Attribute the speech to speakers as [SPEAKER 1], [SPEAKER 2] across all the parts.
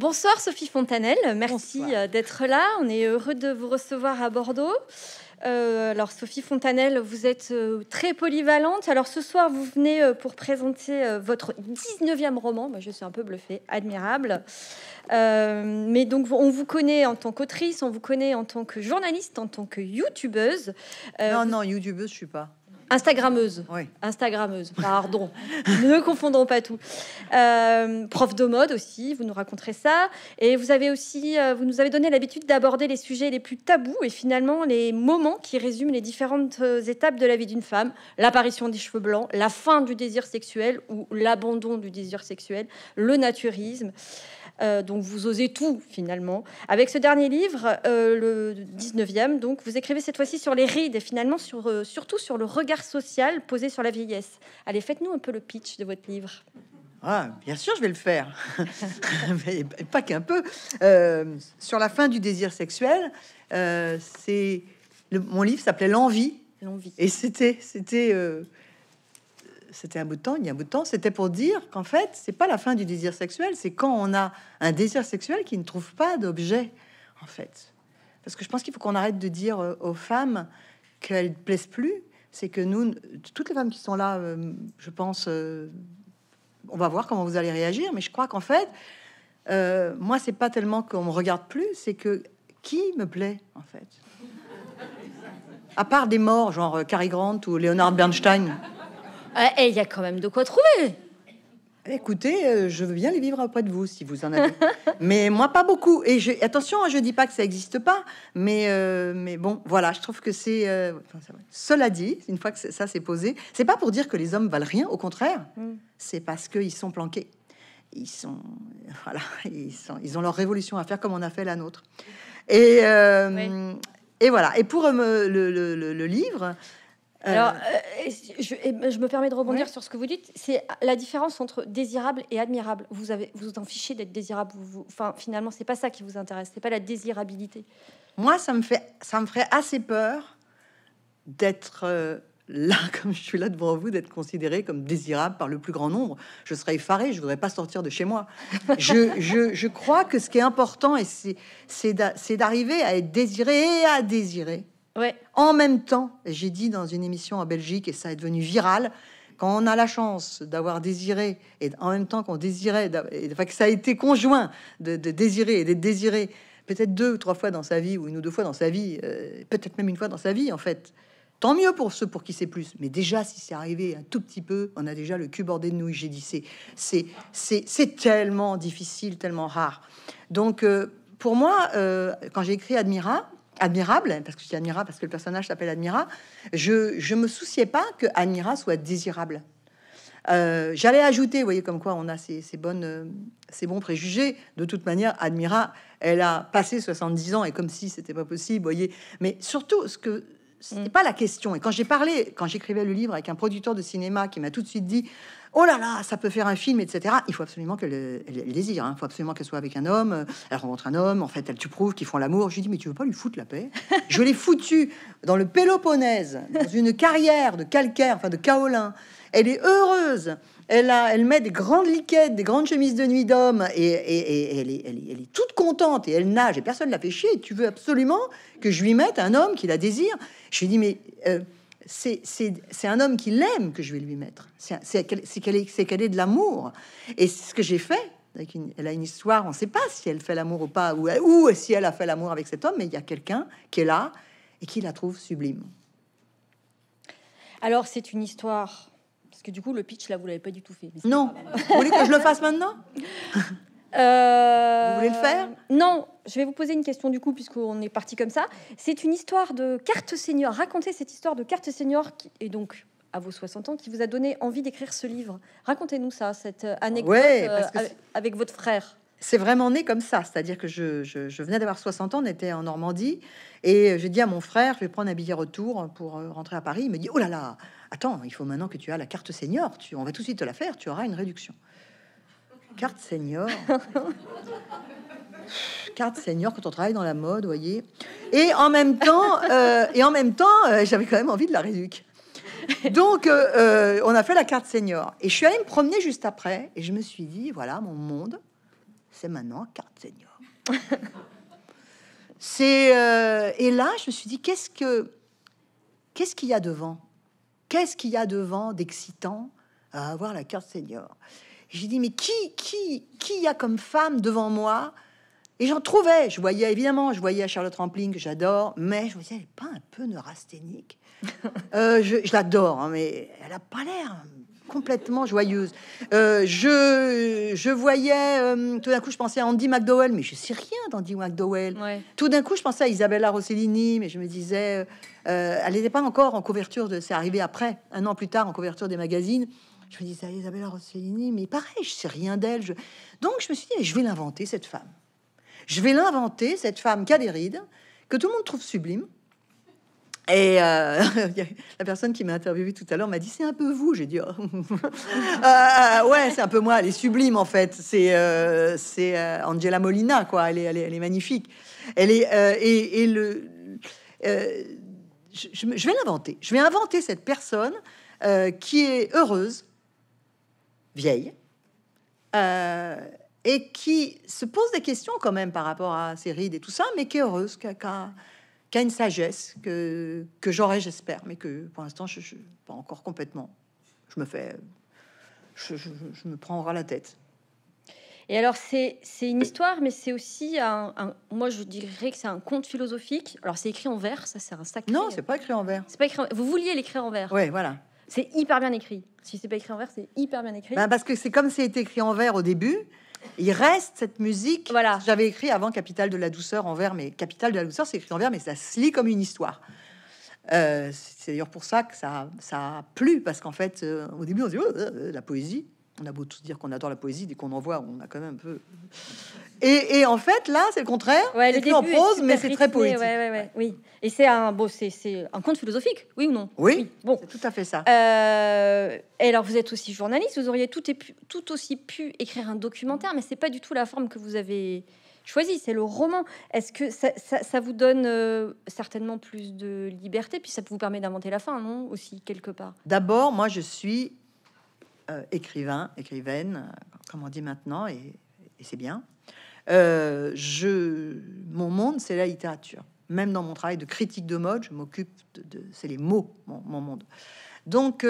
[SPEAKER 1] Bonsoir Sophie Fontanelle, merci euh, d'être là. On est heureux de vous recevoir à Bordeaux. Euh, alors Sophie Fontanelle, vous êtes euh, très polyvalente. Alors ce soir, vous venez pour présenter votre 19e roman. je suis un peu bluffée, admirable. mais donc on vous connaît en tant qu'autrice, on vous connaît en tant que journaliste, en tant que youtubeuse. non, non, youtubeuse, je suis pas. Instagrammeuse. Instagrammeuse, pardon. ne confondons pas tout. Euh, prof de mode aussi, vous nous raconterez ça. Et vous avez aussi, euh, vous nous avez donné l'habitude d'aborder les sujets les plus tabous et finalement les moments qui résument les différentes euh, étapes de la vie d'une femme. L'apparition des cheveux blancs, la fin du désir sexuel ou l'abandon du désir sexuel, le naturisme. Euh, donc vous osez tout finalement. Avec ce dernier livre, euh, le 19e, donc vous écrivez cette fois-ci sur les rides et finalement sur, euh, surtout sur le regard social posé sur la vieillesse. Allez, faites-nous un peu le pitch de votre livre.
[SPEAKER 2] Ah, bien sûr, je vais le faire. pas qu'un peu. sur la fin du désir sexuel, c'est mon livre s'appelait L'envie. L'envie. Et c'était, c'était c'était un bout de temps, il y a un bout de temps, c'était pour dire qu'en fait, c'est pas la fin du désir sexuel, c'est quand on a un désir sexuel qui ne trouve pas d'objet, en fait. Parce que je pense qu'il faut qu'on arrête de dire euh, aux femmes qu'elles ne plaisent plus. C'est que nous, toutes les femmes qui sont là, euh, je pense, euh, on va voir comment vous allez réagir, mais je crois qu'en fait, moi, c'est pas tellement qu'on me regarde plus, c'est que qui me plaît, en fait à part des morts, genre Cary Grant ou Leonard Bernstein.
[SPEAKER 1] Ah, eh, il y a quand même de quoi trouver.
[SPEAKER 2] Écoutez, euh, je veux bien les vivre auprès de vous si vous en avez. mais moi, pas beaucoup. Et je, attention, hein, je dis pas que ça n'existe pas, mais, euh, mais bon, voilà, je trouve que c'est. Euh, cela dit, une fois que ça s'est posé, c'est pas pour dire que les hommes valent rien, au contraire, mm. c'est parce qu'ils sont planqués. Ils sont. Voilà, ils, sont, ils ont leur révolution à faire comme on a fait la nôtre. Et, et voilà. Et pour le, le livre. Alors,
[SPEAKER 1] euh, euh, euh, je, me permets de rebondir sur ce que vous dites. C'est la différence entre désirable et admirable. Vous vous en fichez d'être désirable. Vous, enfin, finalement, c'est pas ça qui vous intéresse. C'est pas la désirabilité.
[SPEAKER 2] Moi, ça me fait, ça me ferait assez peur d'être là, comme je suis là devant vous, d'être considéré comme désirable par le plus grand nombre. Je serais effaré. Je voudrais pas sortir de chez moi. je, crois que ce qui est important, c'est d'arriver à être désiré et à désirer. En même temps, j'ai dit dans une émission en Belgique, et ça est devenu viral, quand on a la chance d'avoir désiré, et en même temps qu'on désirait, enfin que ça a été conjoint de, désirer et d'être désiré, peut-être deux ou trois fois dans sa vie, ou une ou deux fois dans sa vie, euh, peut-être même une fois dans sa vie, en fait. Tant mieux pour ceux pour qui c'est plus. Mais déjà, si c'est arrivé un tout petit peu, on a déjà le cul bordé de nouilles. J'ai dit, c'est tellement difficile, tellement rare. Donc, euh, pour moi, euh, quand j'ai écrit Admira, admirable, parce que je dis parce que le personnage s'appelle Admira, je, je me souciais pas que Admira soit désirable. Euh, j'allais ajouter, voyez comme quoi on a ces, bonnes, euh, ces bons préjugés. De toute manière, Admira, elle a passé 70 ans et comme si c'était pas possible, voyez. Mais surtout, ce que c'était n'est mm. pas la question. Et quand j'ai parlé, quand j'écrivais le livre avec un producteur de cinéma qui m'a tout de suite dit Oh là là, ça peut faire un film, etc. Il faut absolument qu'elle le, désire hein. il faut absolument qu'elle soit avec un homme. Euh, elle rencontre un homme, en fait, elle, tu prouves qu'ils font l'amour. Je lui dis Mais tu veux pas lui foutre la paix Je l'ai foutu dans le Péloponnèse, dans une carrière de calcaire, enfin de kaolin. Elle est heureuse. Elle, a, elle met des grandes liquettes, des grandes chemises de nuit d'homme et, elle, est, toute contente et elle nage et personne ne l'a fait chier. Tu veux absolument que je lui mette un homme qui la désire Je lui dis, mais euh, c'est un homme qui l'aime que je vais lui mettre. C'est qu'elle est, est de l'amour. Et ce que j'ai fait une, elle a une histoire, on ne sait pas si elle fait l'amour ou pas, ou, ou, si elle a fait l'amour avec cet homme, mais il y a quelqu'un qui est là et qui la trouve sublime.
[SPEAKER 1] Alors c'est une histoire parce que du coup, le pitch, là, vous l'avez pas du tout fait. Non. Vous voulez que je le fasse maintenant euh, Vous voulez le faire Non, je vais vous poser une question du coup, puisqu'on est parti comme ça. C'est une histoire de carte senior. Racontez cette histoire de carte senior, qui, et donc à vos 60 ans, qui vous a donné envie d'écrire ce livre. Racontez-nous ça, cette euh, anecdote euh, avec votre frère.
[SPEAKER 2] C'est vraiment né comme ça, c'est-à-dire que je, je venais d'avoir 60 ans, on était en Normandie, et j'ai dit à mon frère, je vais prendre un billet retour pour rentrer à Paris. Il me dit, oh là là, Attends, il faut maintenant que tu as la carte senior, tu, on va tout de suite te la faire, tu auras une réduction. Carte senior. carte senior quand on travaille dans la mode, voyez. Et en même temps, euh, et en même temps, euh, j'avais quand même envie de la réduire. Donc, euh, on a fait la carte senior. Et je suis allée me promener juste après. Et je me suis dit, voilà, mon monde, c'est maintenant carte senior. c'est, et là, je me suis dit, qu'est-ce que qu'est-ce qu'il y a devant Qu'est-ce qu'il y a devant d'excitant à avoir la carte senior J'ai dit, mais qui, qui, qui y a comme femme devant moi Et j'en trouvais. Je voyais évidemment, je voyais Charlotte Rampling, que j'adore, mais je me disais, elle n'est pas un peu neurasthénique. Euh, je, l'adore, hein, mais elle a pas l'air complètement joyeuse. Euh, je, voyais, euh, tout d'un coup, je pensais à Andy McDowell, mais je sais rien d'Andy McDowell. Tout d'un coup, je pensais à Isabella Rossellini, mais je me disais, euh, elle n'était pas encore en couverture de, c'est arrivé après, un an plus tard, en couverture des magazines. Je me disais, Isabella Rossellini, mais pareil, je sais rien d'elle. Donc, je me suis dit, je vais l'inventer, cette femme. Je vais l'inventer, cette femme qui a que tout le monde trouve sublime et euh, la personne qui m'a interviewé tout à l'heure m'a dit c'est un peu vous. J'ai dit oh. euh, ouais c'est un peu moi. Elle est sublime en fait. C'est euh, c'est Angela Molina quoi. Elle est elle est, magnifique. Elle est et, le je, vais l'inventer. Je vais inventer cette personne qui est heureuse, vieille et qui se pose des questions quand même par rapport à ses rides et tout ça, mais qui est heureuse, qui qui une sagesse que, que j'aurai, j'espère, mais que pour l'instant, je suis pas encore complètement. Je
[SPEAKER 1] me fais. Je, je, je me prendrai la tête. Et alors, c'est une histoire, mais c'est aussi un, Moi, je dirais que c'est un conte philosophique. Alors, c'est écrit en vers, ça, c'est un sacré. Non, c'est pas écrit en vers. C'est pas écrit Vous vouliez l'écrire en vers. Oui, voilà. C'est hyper bien écrit. Si c'est pas écrit en vers, c'est hyper bien écrit. Ben,
[SPEAKER 2] parce que c'est comme c'est écrit en vers au début. Il reste cette musique. Voilà. J'avais écrit avant Capital de la douceur en vers, mais Capital de la douceur, c'est écrit en vers, mais ça se lit comme une histoire. Euh, c'est d'ailleurs pour ça que ça, a plu, parce qu'en fait, euh, au début, on se dit oh, euh, la poésie, on a beau tous dire qu'on adore la poésie, dès qu'on en voit, on a quand même un peu.
[SPEAKER 1] Et, en fait, là, c'est le
[SPEAKER 2] contraire. Ouais, les en prose, mais c'est très poétique. Ouais,
[SPEAKER 1] ouais, Oui. Et c'est un, beau, c'est un conte philosophique, oui ou non Oui. Bon, tout à fait ça. Euh, et alors, vous êtes aussi journaliste. Vous auriez tout, tout aussi pu écrire un documentaire, mais c'est pas du tout la forme que vous avez choisie. C'est le roman. Est-ce que ça, vous donne euh, certainement plus de liberté, puis ça vous permet d'inventer la fin, non Aussi quelque part.
[SPEAKER 2] D'abord, moi, je suis euh, écrivain, écrivaine, euh, comme on dit maintenant, et, c'est bien. Euh, je, mon monde, c'est la littérature. Même dans mon travail de critique de mode, je m'occupe de, c'est les mots, mon, monde. Donc, vous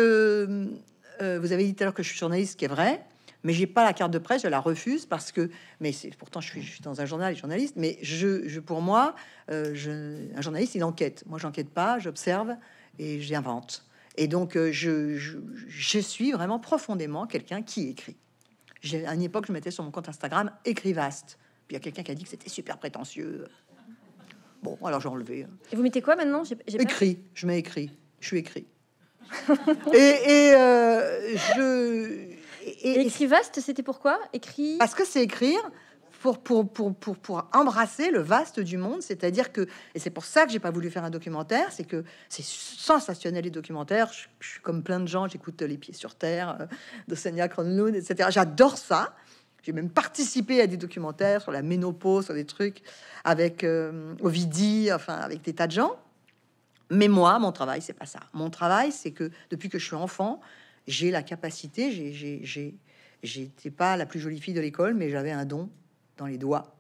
[SPEAKER 2] avez dit tout à l'heure que je suis journaliste, ce qui est vrai, mais j'ai pas la carte de presse, je la refuse parce que, mais c'est pourtant je suis, dans un journal, journaliste, mais je, pour moi, je, un journaliste il enquête. Moi, j'enquête pas, j'observe et j'invente. Et donc, euh, je, je, suis vraiment profondément quelqu'un qui écrit. J'ai, à une époque, je mettais sur mon compte Instagram écrivaste. Puis il y a quelqu'un qui a dit que c'était super prétentieux. Bon, alors j'ai enlevé. Et vous mettez quoi maintenant Écrit. Je mets écrit. Je suis écrit.
[SPEAKER 1] et, et euh, je. Et, écrivaste, c'était pourquoi Écrit. Parce que c'est écrire
[SPEAKER 2] pour, pour, pour, pour, pour embrasser le vaste du monde. C'est-à-dire que, et c'est pour ça que j'ai pas voulu faire un documentaire, c'est que c'est sensationnel les documentaires. Je, suis comme plein de gens, j'écoute Les Pieds sur Terre, euh, Kronlund, etc. J'adore ça. J'ai même participé à des documentaires sur la ménopause, sur des trucs avec euh, enfin avec des tas de gens. Mais moi, mon travail, c'est pas ça. Mon travail, c'est que depuis que je suis enfant, j'ai la capacité, j'ai, j'étais pas la plus jolie fille de l'école, mais j'avais un don dans les doigts.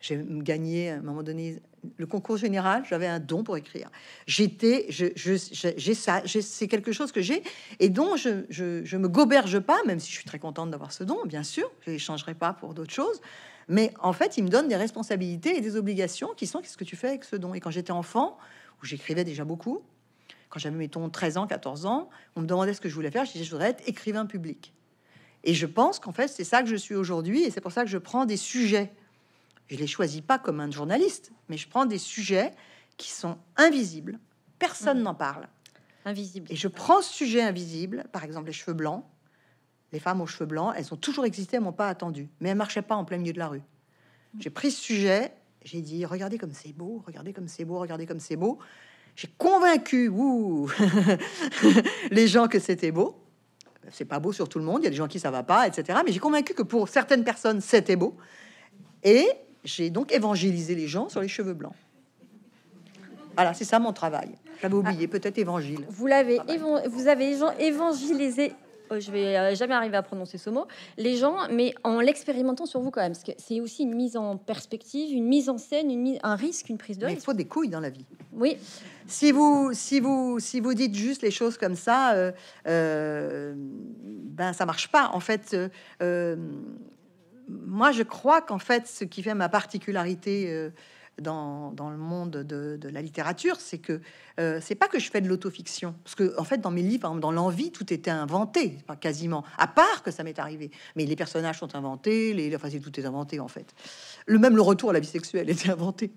[SPEAKER 2] J'ai gagné un moment donné le concours général, j'avais un don pour écrire. J'étais, j'ai ça, c'est quelque chose que j'ai et dont je, me goberge pas, même si je suis très contente d'avoir ce don, bien sûr, je l'échangerai pas pour d'autres choses. Mais en fait, il me donne des responsabilités et des obligations qui sont qu'est-ce que tu fais avec ce don. Et quand j'étais enfant, où j'écrivais déjà beaucoup, quand j'avais, mettons, 13 ans, 14 ans, on me demandait ce que je voulais faire, je disais, je voudrais être écrivain public. Et je pense qu'en fait, c'est ça que je suis aujourd'hui, et c'est pour ça que je prends des sujets. Je les choisis pas comme un journaliste, mais je prends des sujets qui sont invisibles. Personne mhm. n'en parle. Invisible. Et je prends ce sujet invisible, par exemple les cheveux blancs. Les femmes aux cheveux blancs, elles ont toujours existé, elles m'ont pas attendu, mais elles marchaient pas en plein milieu de la rue. Mhm. J'ai pris ce sujet, j'ai dit regardez comme c'est beau, regardez comme c'est beau, regardez comme c'est beau. J'ai convaincu les gens que c'était beau c'est pas beau sur tout le monde, il y a des gens qui ça va pas, etc. Mais j'ai convaincu que pour certaines personnes, c'était beau. Et j'ai donc évangélisé les gens sur les cheveux blancs. Voilà, c'est ça mon travail. J'avais ah. oublié, peut-être évangile.
[SPEAKER 1] Vous l'avez, vous avez évangélisé euh, je vais euh, jamais arriver à prononcer ce mot, les gens, mais en l'expérimentant sur vous quand même, parce que c'est aussi une mise en perspective, une mise en scène, une un risque, une prise de risque. Il faut des couilles dans la vie.
[SPEAKER 2] Oui. Si vous, si vous, si vous dites juste les choses comme ça, euh, euh ben ça marche pas. En fait, moi je crois qu'en fait, ce qui fait ma particularité dans, le monde de, la littérature, c'est que euh, c'est pas que je fais de l'autofiction, parce que en fait dans mes livres, dans l'envie, tout était inventé, quasiment, à part que ça m'est arrivé. Mais les personnages sont inventés, les, enfin tout est inventé en fait. Le même le retour à la vie sexuelle était inventé.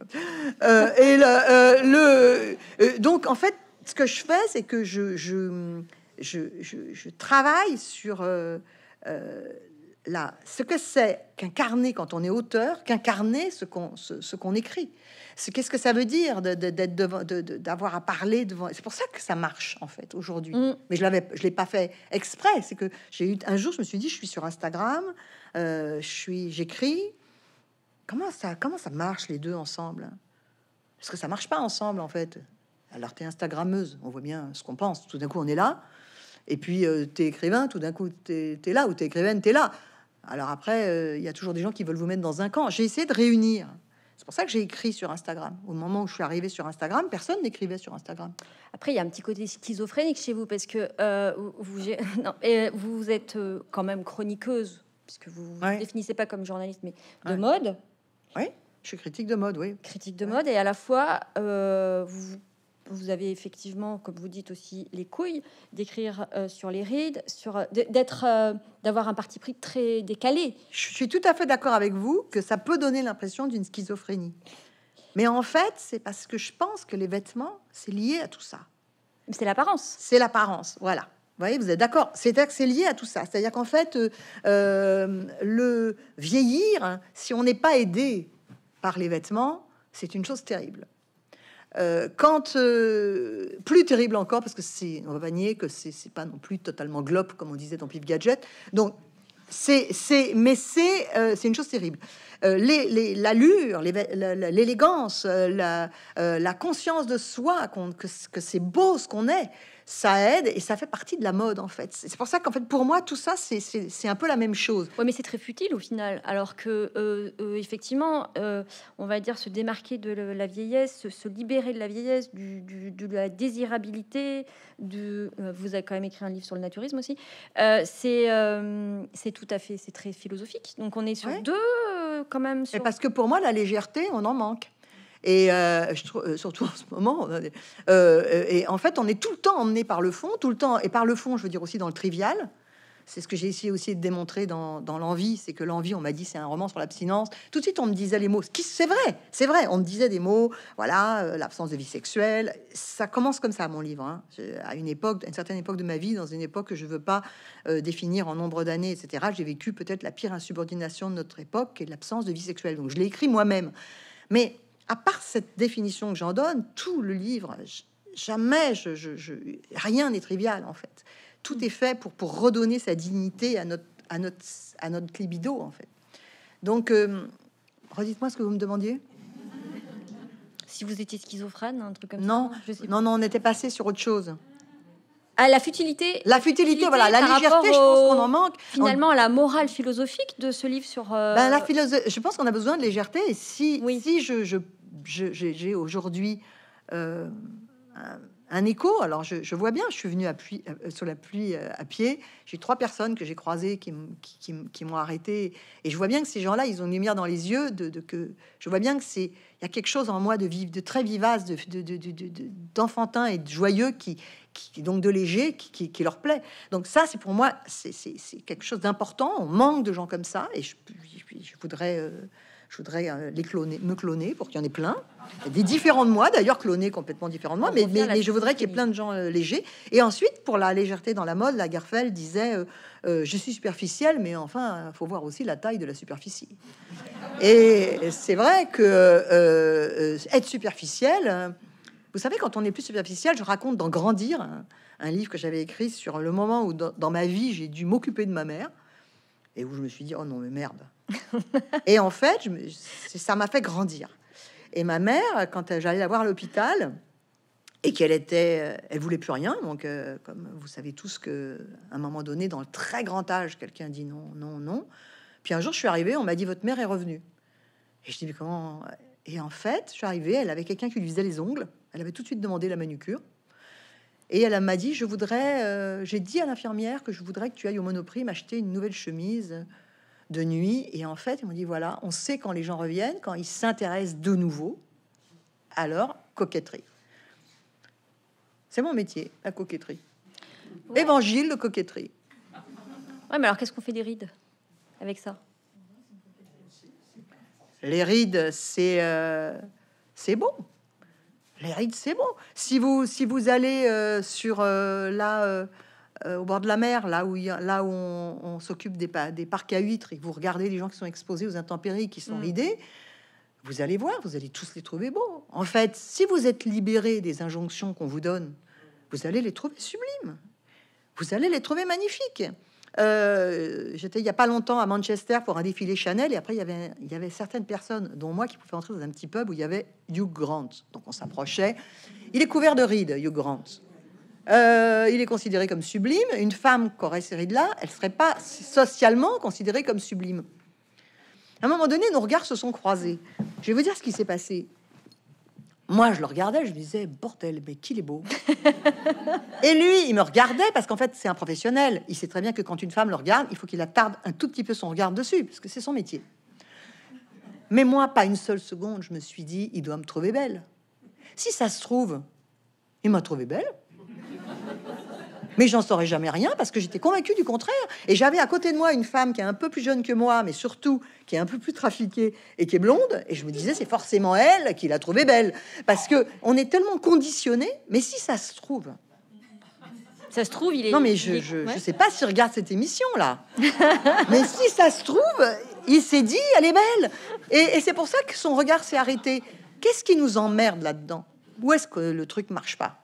[SPEAKER 2] Euh, et le, euh, donc en fait, ce que je fais, c'est que je je, je, je, travaille sur ce que c'est qu'incarner quand on est auteur, qu'incarner ce qu'on ce, qu'on écrit. qu'est-ce que ça veut dire d'être d'avoir à parler devant. C'est pour ça que ça marche en fait aujourd'hui. Mm. Mais je l'avais, je l'ai pas fait exprès. C'est que j'ai eu un jour, je me suis dit, je suis sur Instagram, euh, je suis, j'écris. Comment ça, comment ça marche les deux ensemble Parce que ça marche pas ensemble en fait. Alors tu es Instagrammeuse, on voit bien ce qu'on pense. Tout d'un coup, on est là. Et puis, euh, tu es écrivain, tout d'un coup, tu es là, ou tu écrivain écrivaine, es là. Alors après, euh, il y a toujours des gens qui veulent vous mettre dans un camp. J'ai essayé de réunir. C'est pour ça que j'ai écrit sur Instagram. Au moment où je suis arrivée sur Instagram,
[SPEAKER 1] personne n'écrivait sur Instagram. Après, il y a un petit côté schizophrénique chez vous parce que euh, vous, vous êtes euh, quand même chroniqueuse, puisque vous ne définissez pas comme journaliste, mais de mode. Oui, je suis critique de mode, oui. Critique de mode, et à la fois, vous vous avez effectivement, comme vous dites aussi, les couilles d'écrire euh, sur les rides, sur euh, d'être, euh, d'avoir un parti pris très décalé. Je suis tout à fait d'accord avec
[SPEAKER 2] vous que ça peut donner l'impression d'une schizophrénie. Mais en fait, c'est parce que je pense que les vêtements, c'est lié à tout ça. C'est l'apparence. C'est l'apparence, voilà. Vous voyez, vous êtes d'accord. cest lié à tout ça. C'est-à-dire qu'en fait, le vieillir, si on n'est pas aidé par les vêtements, c'est une chose terrible. Euh, quand euh, plus terrible encore, parce que c'est on va pas nier que c'est pas non plus totalement globe comme on disait dans Pip Gadget. Donc c'est mais c'est euh, c'est une chose terrible. Euh, l'allure, l'élégance, euh, euh, la, conscience de soi, que, que c'est beau ce qu'on est, ça aide et ça fait partie de la mode en fait. C'est pour ça qu'en fait
[SPEAKER 1] pour moi tout ça c'est un peu la même chose. Oui mais c'est très futile au final alors que effectivement on va dire se démarquer de la vieillesse, se, libérer de la vieillesse, du, de la désirabilité, de vous avez quand même écrit un livre sur le naturisme aussi, c'est tout à fait c'est très philosophique donc on est sur deux
[SPEAKER 2] quand même. Sur... Parce que pour moi, la légèreté, on en manque. Et euh, je euh, surtout en ce moment, euh, et en fait, on est tout le temps emmené par le fond, tout le temps, et par le fond, je veux dire aussi dans le trivial c'est ce que j'ai essayé aussi de démontrer dans, l'envie, c'est que l'envie, on m'a dit c'est un roman sur l'abstinence. Tout de suite, on me disait les mots, qui c'est vrai, c'est vrai, on me disait des mots, voilà, euh, l'absence de vie sexuelle. Ça commence comme ça, mon livre, hein. à une époque, à une certaine époque de ma vie, dans une époque que je veux pas euh, définir en nombre d'années, etc. J'ai vécu peut-être la pire insubordination de notre époque, et l'absence de vie sexuelle. Donc je l'ai écrit moi-même. Mais à part cette définition que j'en donne, tout le livre, jamais, je, rien n'est trivial en fait. Tout est fait pour, pour redonner sa dignité à notre, à notre, à notre libido, en fait. Donc, euh, redites-moi ce que vous me demandiez. Si vous étiez schizophrène, un truc comme ça. Je non, non, on était passé sur autre chose.
[SPEAKER 1] À ah, la futilité. La futilité, voilà, la légèreté, je pense qu'on en manque. Finalement, la morale philosophique de ce livre sur. Euh, ben, la
[SPEAKER 2] je pense qu'on a besoin de légèreté. Et si, oui. si je, j'ai aujourd'hui euh, un écho. Alors, je, vois bien, je suis venu à sur euh, la pluie euh, à pied. J'ai trois personnes que j'ai croisées qui, m'ont arrêté. Et je vois bien que ces gens-là, ils ont une lumière dans les yeux. De, que je vois bien que c'est il y a quelque chose en moi de de très vivace, de, d'enfantin et de joyeux qui, qui donc de léger qui, leur plaît. Donc, ça, c'est pour moi, c'est, quelque chose d'important. On manque de gens comme ça. Et je, voudrais. Euh, je voudrais euh, les cloner, me cloner pour qu'il y en ait plein, des différents de moi, d'ailleurs clonés complètement différents de moi, mais, je voudrais qu'il y ait plein de gens euh, légers. Et ensuite, pour la légèreté dans la mode, la Garfelle disait euh, Je suis superficielle, mais enfin, il faut voir aussi la taille de la superficie. Et c'est vrai que être superficiel, vous savez, quand on est plus superficiel, je raconte dans Grandir, un, livre que j'avais écrit sur le moment où, dans ma vie, j'ai dû m'occuper de ma mère et où je me suis dit Oh non, mais merde et en fait, je ça m'a fait grandir. Et ma mère, quand j'allais la voir à l'hôpital, et qu'elle était, euh, elle voulait plus rien. Donc, euh, comme vous savez tous que, un moment donné, dans le très grand âge, quelqu'un dit non, non, non. Puis un jour, je suis arrivée, on m'a dit votre mère est revenue. Et je dis mais comment euh, Et en fait, je suis arrivée, elle avait quelqu'un qui lui faisait les ongles. Elle avait tout de suite demandé la manucure. Et elle m'a dit je voudrais, j'ai dit à l'infirmière que je voudrais que tu ailles au Monoprix m'acheter une nouvelle chemise de nuit. Et en fait, on dit voilà, on sait quand les gens reviennent, quand ils s'intéressent de nouveau alors coquetterie. C'est mon métier, la coquetterie. Évangile de coquetterie.
[SPEAKER 1] Ouais, mais alors qu'est-ce qu'on fait des rides avec ça
[SPEAKER 2] Les rides, c'est euh, c'est bon. Les rides, c'est bon. Si vous si vous allez euh, sur euh, la euh, au bord de la mer, là où, là où on, s'occupe des, des, parcs à huîtres et vous regardez les gens qui sont exposés aux intempéries, qui sont mm. ridés, vous allez voir, vous allez tous les trouver beaux. En fait, si vous êtes libéré des injonctions qu'on vous donne, vous allez les trouver sublimes. Vous allez les trouver magnifiques. Euh, j'étais il y a pas longtemps à Manchester pour un défilé Chanel et après il y avait y avait certaines personnes dont moi qui pouvaient entrer dans un petit pub où il y avait Hugh Grant. Donc on s'approchait. Il est couvert de rides, Hugh Grant. Euh, il est considéré comme sublime. Une femme qui série de là, elle serait pas socialement considérée comme sublime. À un moment donné, nos regards se sont croisés. Je vais vous dire ce qui s'est passé. Moi, je le regardais, je me disais, bordel, mais qu'il est beau. et lui, il me regardait parce qu'en fait, c'est un professionnel. Il sait très bien que quand une femme le regarde, il faut qu'il attarde un tout petit peu son regard dessus, parce que c'est son métier. Mais moi, pas une seule seconde, je me suis dit, il doit me trouver belle. Si ça se trouve, il m'a trouvé belle. Mais j'en saurais jamais rien parce que j'étais convaincu du contraire. Et j'avais à côté de moi une femme qui est un peu plus jeune que moi, mais surtout qui est un peu plus trafiquée et qui est blonde. Et je me disais, c'est forcément elle qui l'a trouvée belle. Parce que on est tellement conditionné. Mais si ça se trouve,
[SPEAKER 1] ça se trouve, il est. Non, mais je, je, sais pas
[SPEAKER 2] s'il regarde cette émission là. mais si ça se trouve, il s'est dit, elle est belle. Et, c'est pour ça que son regard s'est arrêté. Qu'est-ce qui nous emmerde là-dedans Où est-ce que le truc marche pas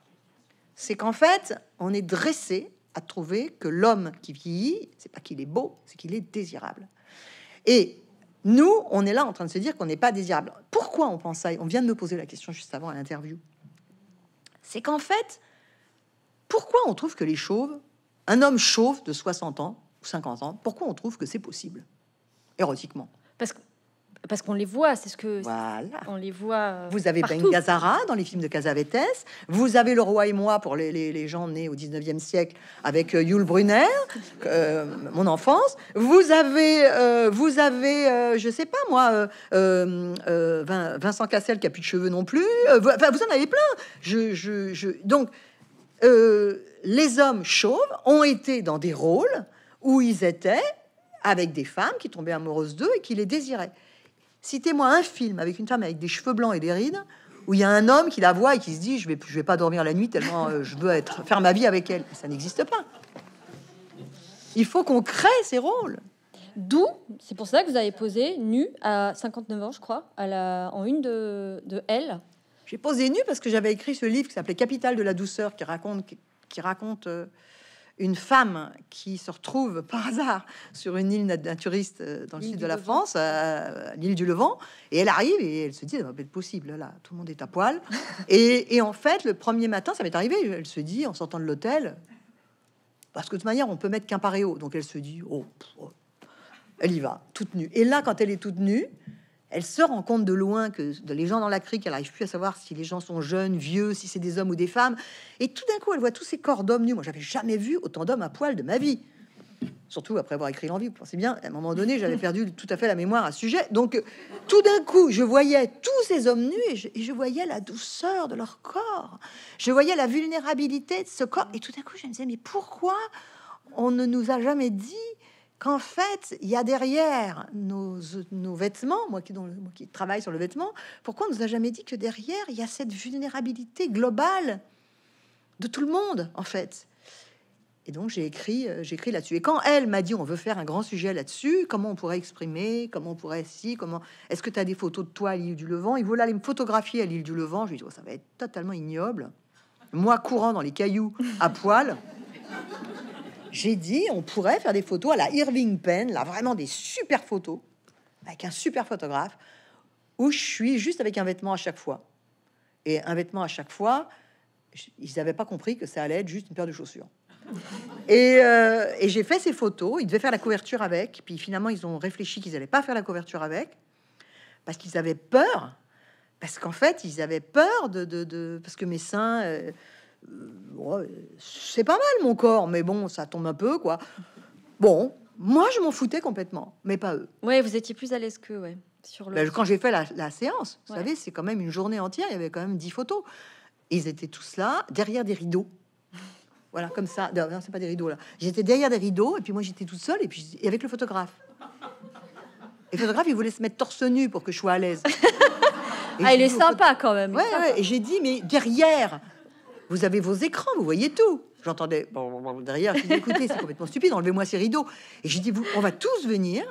[SPEAKER 2] c'est qu'en fait, on est dressé à trouver que l'homme qui vieillit, c'est pas qu'il est beau, c'est qu'il est désirable. Et nous, on est là en train de se dire qu'on n'est pas désirable. Pourquoi on pense ça On vient de me poser la question juste avant à l'interview. C'est qu'en fait, pourquoi on trouve que les chauves, un homme chauve de 60 ans ou 50 ans, pourquoi on trouve que c'est possible érotiquement Parce que
[SPEAKER 1] parce qu'on les voit, c'est ce que voilà. on les voit. Euh, vous avez Ben
[SPEAKER 2] Gazzara dans les films de Casavetes, vous avez Le Roi et moi pour les, les, gens nés au 19e siècle avec euh, Yul Brunner, euh, mon enfance. Vous avez, vous avez, je sais pas moi, Vincent Cassel qui a plus de cheveux non plus. vous, vous en avez plein. Je, je, je... donc les hommes chauves ont été dans des rôles où ils étaient avec des femmes qui tombaient amoureuses d'eux et qui les désiraient. Citez-moi un film avec une femme avec des cheveux blancs et des rides où il y a un homme qui la voit et qui se dit je vais je vais pas dormir la nuit tellement euh, je veux être faire ma vie avec elle. Ça n'existe pas. Il faut qu'on crée ces rôles.
[SPEAKER 1] D'où, c'est pour ça que vous avez posé nu à 59 ans, je crois, à la, en une de, de Elle. J'ai posé nu parce que j'avais écrit ce
[SPEAKER 2] livre qui s'appelait Capital de la douceur, qui raconte, qui raconte euh, une femme qui se retrouve par hasard sur une île naturiste euh, dans le sud de la France, euh, l'île du Levant, et elle arrive et elle se dit, ça ah, va pas être possible, là, tout le monde est à poil. et, en fait, le premier matin, ça m'est arrivé, elle se dit, en sortant de l'hôtel, parce que de toute manière, on peut mettre qu'un paréo, donc elle se dit, oh, elle y va, toute nue. Et là, quand elle est toute nue, elle se rend compte de loin que les gens dans la crique, elle n'arrive plus à savoir si les gens sont jeunes, vieux, si c'est des hommes ou des femmes. Et tout d'un coup, elle voit tous ces corps d'hommes nus. Moi, j'avais jamais vu autant d'hommes à poil de ma vie. Surtout après avoir écrit l'envie, vous pensez bien, à un moment donné, j'avais perdu tout à fait la mémoire à ce sujet. Donc, tout d'un coup, je voyais tous ces hommes nus et je, et je, voyais la douceur de leur corps. Je voyais la vulnérabilité de ce corps. Et tout d'un coup, je me disais, mais pourquoi on ne nous a jamais dit qu'en fait, il y a derrière nos, vêtements, moi qui, travaille sur le vêtement, pourquoi on nous a jamais dit que derrière, il y a cette vulnérabilité globale de tout le monde, en fait Et donc, euh, j'ai écrit, là-dessus. Et quand elle m'a dit, on veut faire un grand sujet là-dessus, comment on pourrait exprimer, comment on pourrait si, comment... Est-ce que tu as des photos de toi à l'île du Levant Il voulait aller me photographier à l'île du Levant. Je lui ai dit, oh, ça va être totalement ignoble. Moi, courant dans les cailloux, à poil j'ai dit on pourrait faire des photos à la Irving Penn, là vraiment des super photos avec un super photographe où je suis juste avec un vêtement à chaque fois. Et un vêtement à chaque fois, ils n'avaient pas compris que ça allait être juste une paire de chaussures. Euh, et, j'ai fait ces photos. Ils devaient faire la couverture avec. Puis finalement, ils ont réfléchi qu'ils n'allaient pas faire la couverture avec parce qu'ils avaient peur. Parce qu'en fait, ils avaient peur de, parce que mes seins. Euh, euh, c'est pas mal mon corps, mais bon, ça tombe un peu, quoi. Bon, moi, je m'en foutais complètement, mais pas eux.
[SPEAKER 1] Oui, vous étiez plus à l'aise que ouais. Sur le... Ben, quand
[SPEAKER 2] j'ai fait la, séance, vous savez, c'est quand même une journée entière, il y avait quand même dix photos. Ils étaient tous là, derrière des rideaux. Voilà, comme ça. Non, c'est pas des rideaux, là. J'étais derrière des rideaux, et puis moi, j'étais toute seule, et puis avec le photographe. Et le photographe, il voulait se mettre torse nu pour que je sois à l'aise. ah, il est sympa, quand même. Ouais, ouais. Et j'ai dit, mais derrière vous avez vos écrans, vous voyez tout. J'entendais bon, derrière, je dis, écoutez, c'est complètement stupide, enlevez-moi ces rideaux. Et j'ai dit, vous, on va tous venir.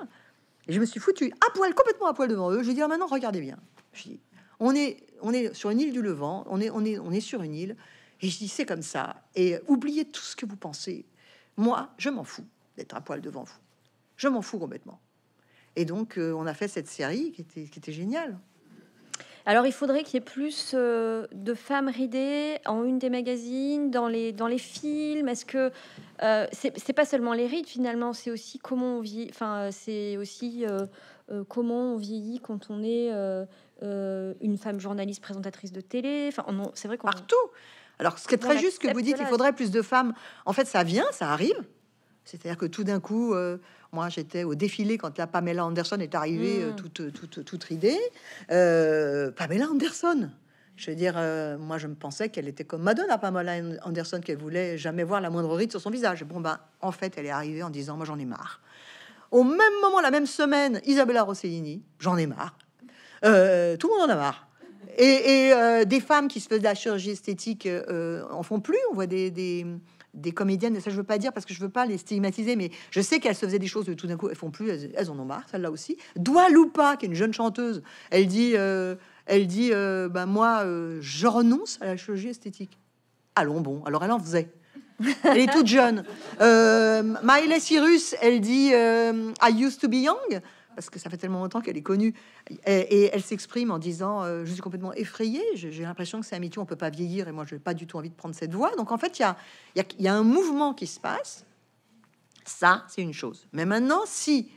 [SPEAKER 2] Et je me suis foutu à poil, complètement à poil devant eux. Je dis, ah, maintenant, regardez bien. Je dis, on est, on est sur une île du Levant, on est, sur une île. Et je dis, c'est comme ça. Et euh, oubliez tout ce que vous pensez. Moi, je m'en fous d'être à poil devant vous. Je m'en fous complètement. Et donc, euh, on a fait cette série qui
[SPEAKER 1] était, qui était géniale. Alors il faudrait qu'il y ait plus euh, de femmes ridées en une des magazines, dans les, dans les films. Est-ce que euh, c'est pas seulement les rides finalement, c'est aussi comment on vieillit, enfin c'est aussi euh, comment on vieillit quand on est une femme journaliste, présentatrice de télé. Enfin c'est vrai qu'on partout.
[SPEAKER 2] Alors ce qui est très juste que vous dites, il faudrait plus de femmes. En fait ça vient, ça arrive. C'est-à-dire que tout d'un coup, moi, j'étais au défilé quand la Pamela Anderson est arrivée, euh, mm. toute, toute, toute, ridée. Euh, Pamela Anderson. Je veux dire, euh, moi, je me pensais qu'elle était comme Madonna, Pamela Anderson, qu'elle voulait jamais voir la moindre ride sur son visage. Bon, ben, en fait, elle est arrivée en disant, moi, j'en ai marre. Au même moment, la même semaine, Isabella Rossellini, j'en ai marre. tout le monde en a marre. Et, des femmes qui se faisaient de la chirurgie esthétique en font plus. On voit des des comédiennes, ça je veux pas dire parce que je veux pas les stigmatiser, mais je sais qu'elles se faisaient des choses tout d'un coup elles font plus, elles, en ont marre, celle-là aussi. Doua Lupa, qui est une jeune chanteuse, elle dit, euh, elle dit, ben moi, euh, je renonce à la chirurgie esthétique. Allons bon, alors elle en faisait. elle est toute jeune. Miley Cyrus, elle dit I used to be young parce que ça fait tellement longtemps qu'elle est connue, et, elle s'exprime en disant euh, Je suis complètement effrayée, j'ai l'impression que c'est un métier, on peut pas vieillir, et moi, je n'ai pas du tout envie de prendre cette voie. Donc, en fait, il y a, y a, un mouvement qui se passe. Ça, c'est une chose. Mais maintenant, si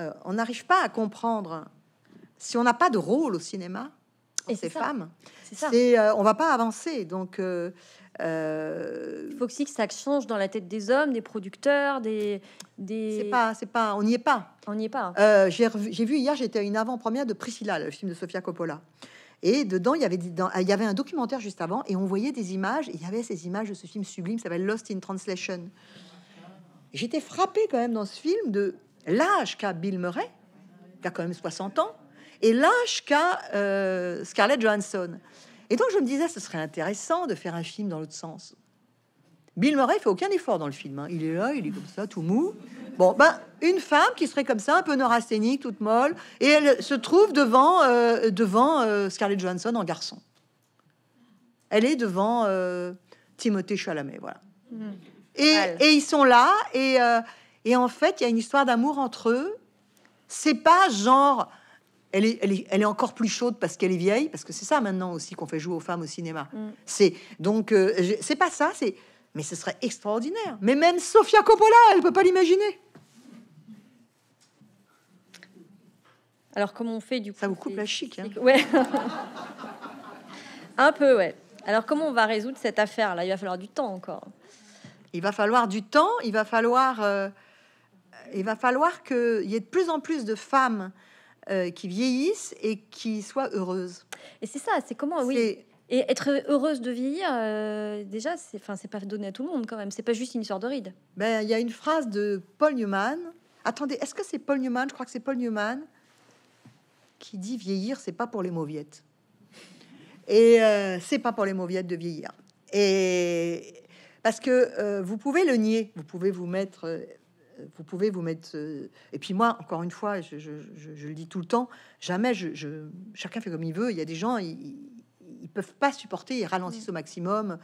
[SPEAKER 2] euh, on n'arrive pas à comprendre, si on n'a pas de rôle au cinéma, et ces femmes, c'est euh, on va pas avancer.
[SPEAKER 1] Donc, il euh, faut aussi que ça change dans la tête des hommes, des producteurs, des. des... C'est pas, c'est pas, on n'y est pas. On n'y est pas. Hein. Euh,
[SPEAKER 2] j'ai vu hier, j'étais une avant-première de Priscilla, le film de Sofia Coppola. Et dedans, il y, avait, il y avait un documentaire juste avant, et on voyait des images. il y avait ces images de ce film sublime, ça s'appelle Lost in Translation. J'étais frappée quand même dans ce film de l'âge qu'a Bill Murray, qui a quand même 60 ans, et l'âge qu'a euh, Scarlett Johansson. Et donc je me disais, ce serait intéressant de faire un film dans l'autre sens. Bill Murray fait aucun effort dans le film. Hein. Il est là, il est comme ça, tout mou. Bon, ben, une femme qui serait comme ça, un peu neurasthénique, toute molle, et elle se trouve devant, euh, devant euh, Scarlett Johansson en garçon. Elle est devant euh, Timothée Chalamet, voilà. Mmh. Et, ils sont là, et, en fait, il y a une histoire d'amour entre eux. C'est pas genre, elle est, elle, est, encore plus chaude parce qu'elle est vieille, parce que c'est ça maintenant aussi qu'on fait jouer aux femmes au cinéma. Mmh. C'est donc, c'est pas ça, c'est mais ce serait extraordinaire. Mais même Sofia Coppola,
[SPEAKER 1] elle ne peut pas l'imaginer. Alors, comment on fait du coup Ça vous coupe la chic. Hein. Ouais. Un peu, ouais. Alors, comment on va résoudre cette affaire-là Il va falloir du temps encore. Il va falloir du temps, il va falloir, euh,
[SPEAKER 2] il va falloir qu'il y ait de plus en plus de femmes euh, qui
[SPEAKER 1] vieillissent et qui soient heureuses. Et c'est ça, c'est comment, oui. Et être heureuse de vieillir, euh, déjà, c'est enfin, c'est pas donné à tout le monde quand même. C'est pas juste une sorte de ride. Ben, il y a une phrase de Paul Newman. Attendez, est-ce que c'est Paul Newman Je crois que c'est Paul Newman
[SPEAKER 2] qui dit vieillir, c'est pas pour les mauviettes. Et euh, c'est pas pour les mauviettes de vieillir. Et parce que euh, vous pouvez le nier, vous pouvez vous mettre vous pouvez vous mettre. et puis moi, encore une fois, je, le dis tout le temps, jamais je, chacun fait comme il veut. Il y a des gens, ils, ils peuvent pas supporter, ils ralentissent au maximum.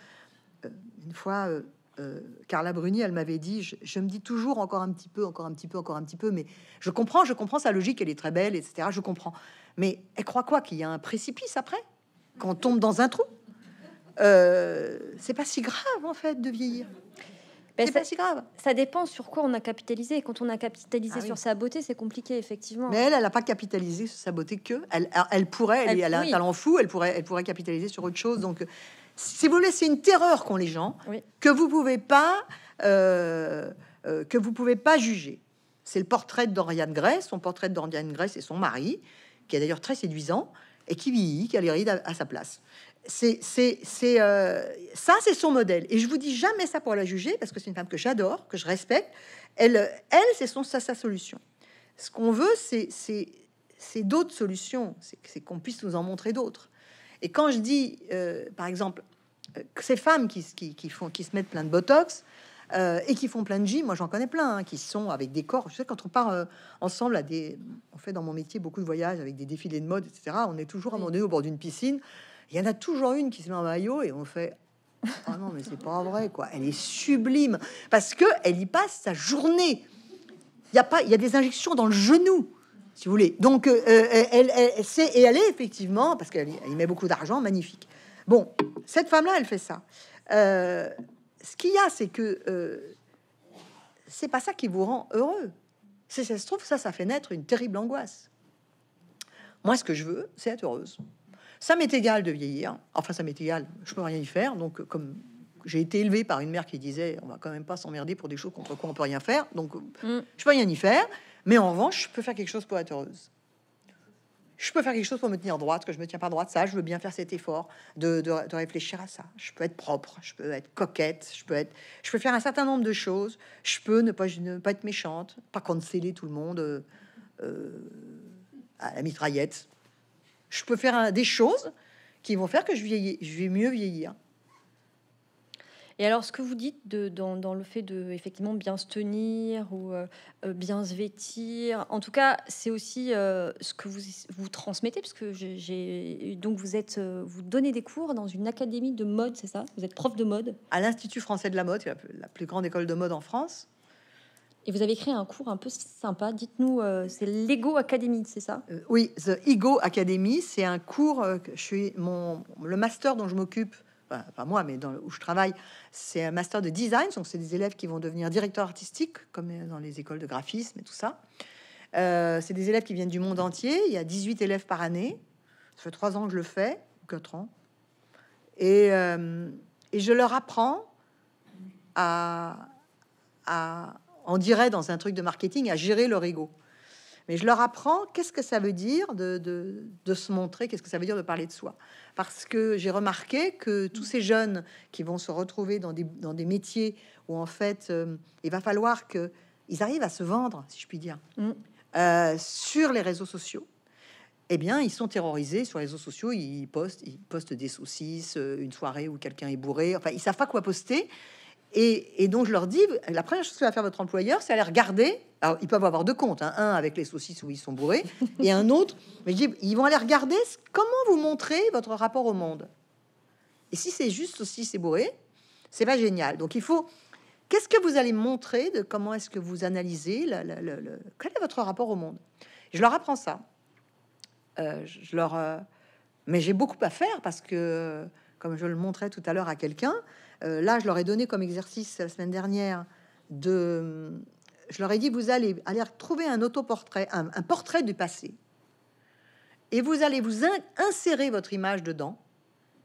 [SPEAKER 2] Euh, une fois, euh, euh, Carla Bruni, elle m'avait dit, je, me dis toujours encore un petit peu, encore un petit peu, encore un petit peu, mais je comprends, je comprends sa logique, elle est très belle, etc. Je comprends. Mais elle croit quoi Qu'il y a un précipice après on tombe dans un trou euh,
[SPEAKER 1] C'est pas si grave en fait de vieillir. Ben, c'est si grave. Ça dépend sur quoi on a capitalisé. Quand on a capitalisé ah sur sa beauté, c'est compliqué, effectivement. Mais elle,
[SPEAKER 2] elle n'a pas capitalisé sur sa beauté que. Elle, pourrait, elle, a un talent fou, elle pourrait, elle pourrait capitaliser sur autre chose. Donc, si vous voulez, c'est une terreur qu'ont les gens, que vous pouvez pas, euh, euh, que vous pouvez pas juger. C'est le portrait d'Oriane Gray, son portrait d'Oriane Gray et son mari, qui est d'ailleurs très séduisant et qui vit, qui a les à sa place c'est, euh, ça, c'est son modèle. Et je vous dis jamais ça pour la juger, parce que c'est une femme que j'adore, que je respecte. Elle, c'est sa, solution. Ce qu'on veut, c'est, d'autres solutions. C'est, qu'on puisse nous en montrer d'autres. Et quand je dis, euh, par exemple, euh, que ces femmes qui, se mettent plein de botox et qui font plein de gym, moi j'en connais plein, hein, qui sont avec des corps. Je sais quand on part ensemble à des, on fait dans mon métier beaucoup de voyages avec des défilés de mode, etc. On est toujours à un moment au bord d'une piscine il y en a toujours une qui se met en maillot et on fait oh non, mais c'est pas vrai, quoi. Elle est sublime parce que elle y passe sa journée. Il y a pas, il y a des injections dans le genou, si vous voulez. Donc, euh, euh, elle, et elle est effectivement parce qu'elle y met beaucoup d'argent, magnifique. Bon, cette femme-là, elle fait ça. Euh, ce qu'il y a, c'est que c'est pas ça qui vous rend heureux. c'est ça se trouve, ça, ça fait naître une terrible angoisse. Moi, ce que je veux, c'est être heureuse. Ça m'est égal de vieillir. Enfin, ça m'est égal. Je peux rien y faire. Donc, comme j'ai été élevé par une mère qui disait on va quand même pas s'emmerder pour des choses contre quoi on peut rien faire. Donc, mm. je peux rien y faire. Mais en revanche, je peux faire quelque chose pour être heureuse. Je peux faire quelque chose pour me tenir droite, que je me tiens pas droite. Ça, je veux bien faire cet effort de, de, réfléchir à ça. Je peux être propre, je peux être coquette, je peux être, je peux faire un certain nombre de choses. Je peux ne pas, ne pas être méchante, pas canceller tout le monde euh, euh, à la mitraillette. Je peux faire des choses qui vont faire que je vieillis, je vais mieux vieillir.
[SPEAKER 1] Et alors, ce que vous dites de, dans, le fait de effectivement bien se tenir ou euh, euh, bien se vêtir, en tout cas, c'est aussi euh, ce que vous, vous transmettez, parce que j'ai donc vous êtes vous donnez des cours dans une académie de mode, c'est ça Vous êtes prof de mode
[SPEAKER 2] à l'Institut français de la mode, la plus grande école de mode en France.
[SPEAKER 1] Et vous avez créé un cours un peu sympa. Dites-nous, euh, c'est l'Ego Academy, c'est ça euh,
[SPEAKER 2] Oui, The Ego Academy, c'est un cours euh, que je suis mon le master dont je m'occupe. Enfin, pas moi, mais dans où je travaille, c'est un master de design. Donc, c'est des élèves qui vont devenir directeurs artistiques, comme dans les écoles de graphisme et tout ça. c'est des élèves qui viennent du monde entier. Il y a 18 élèves par année. Ça fait trois ans que je le fais, quatre ans. Et, et je leur apprends à, à on dirait dans un truc de marketing, à gérer leur ego. Mais je leur apprends qu'est-ce que ça veut dire de, se montrer, qu'est-ce que ça veut dire de parler de soi. Parce que j'ai remarqué que tous ces jeunes qui vont se retrouver dans des, métiers où en fait euh, il va falloir qu'ils arrivent à se vendre, si je puis dire, mm. euh, sur les réseaux sociaux. Eh bien, ils sont terrorisés sur les réseaux sociaux. Ils postent, ils postent des saucisses, euh, une soirée où quelqu'un est bourré. Enfin, ils savent pas quoi poster. Et, donc, je leur dis, la première chose que va faire votre employeur, c'est aller regarder. Alors, ils peuvent avoir deux comptes, hein. un avec les saucisses où ils sont bourrés, et un autre. Mais je dis, ils vont aller regarder comment vous montrez votre rapport au monde. Et si c'est juste aussi c'est bourré, c'est pas génial. Donc, il faut. Qu'est-ce que vous allez montrer de comment est-ce que vous analysez Quel est votre rapport au monde Je leur apprends ça. Euh, je leur. Euh, mais j'ai beaucoup à faire parce que, comme je le montrais tout à l'heure à quelqu'un, euh, là, je leur ai donné comme exercice la semaine dernière de. Je leur ai dit, vous allez aller trouver un autoportrait, un, portrait du passé, et vous allez vous insérer votre image dedans,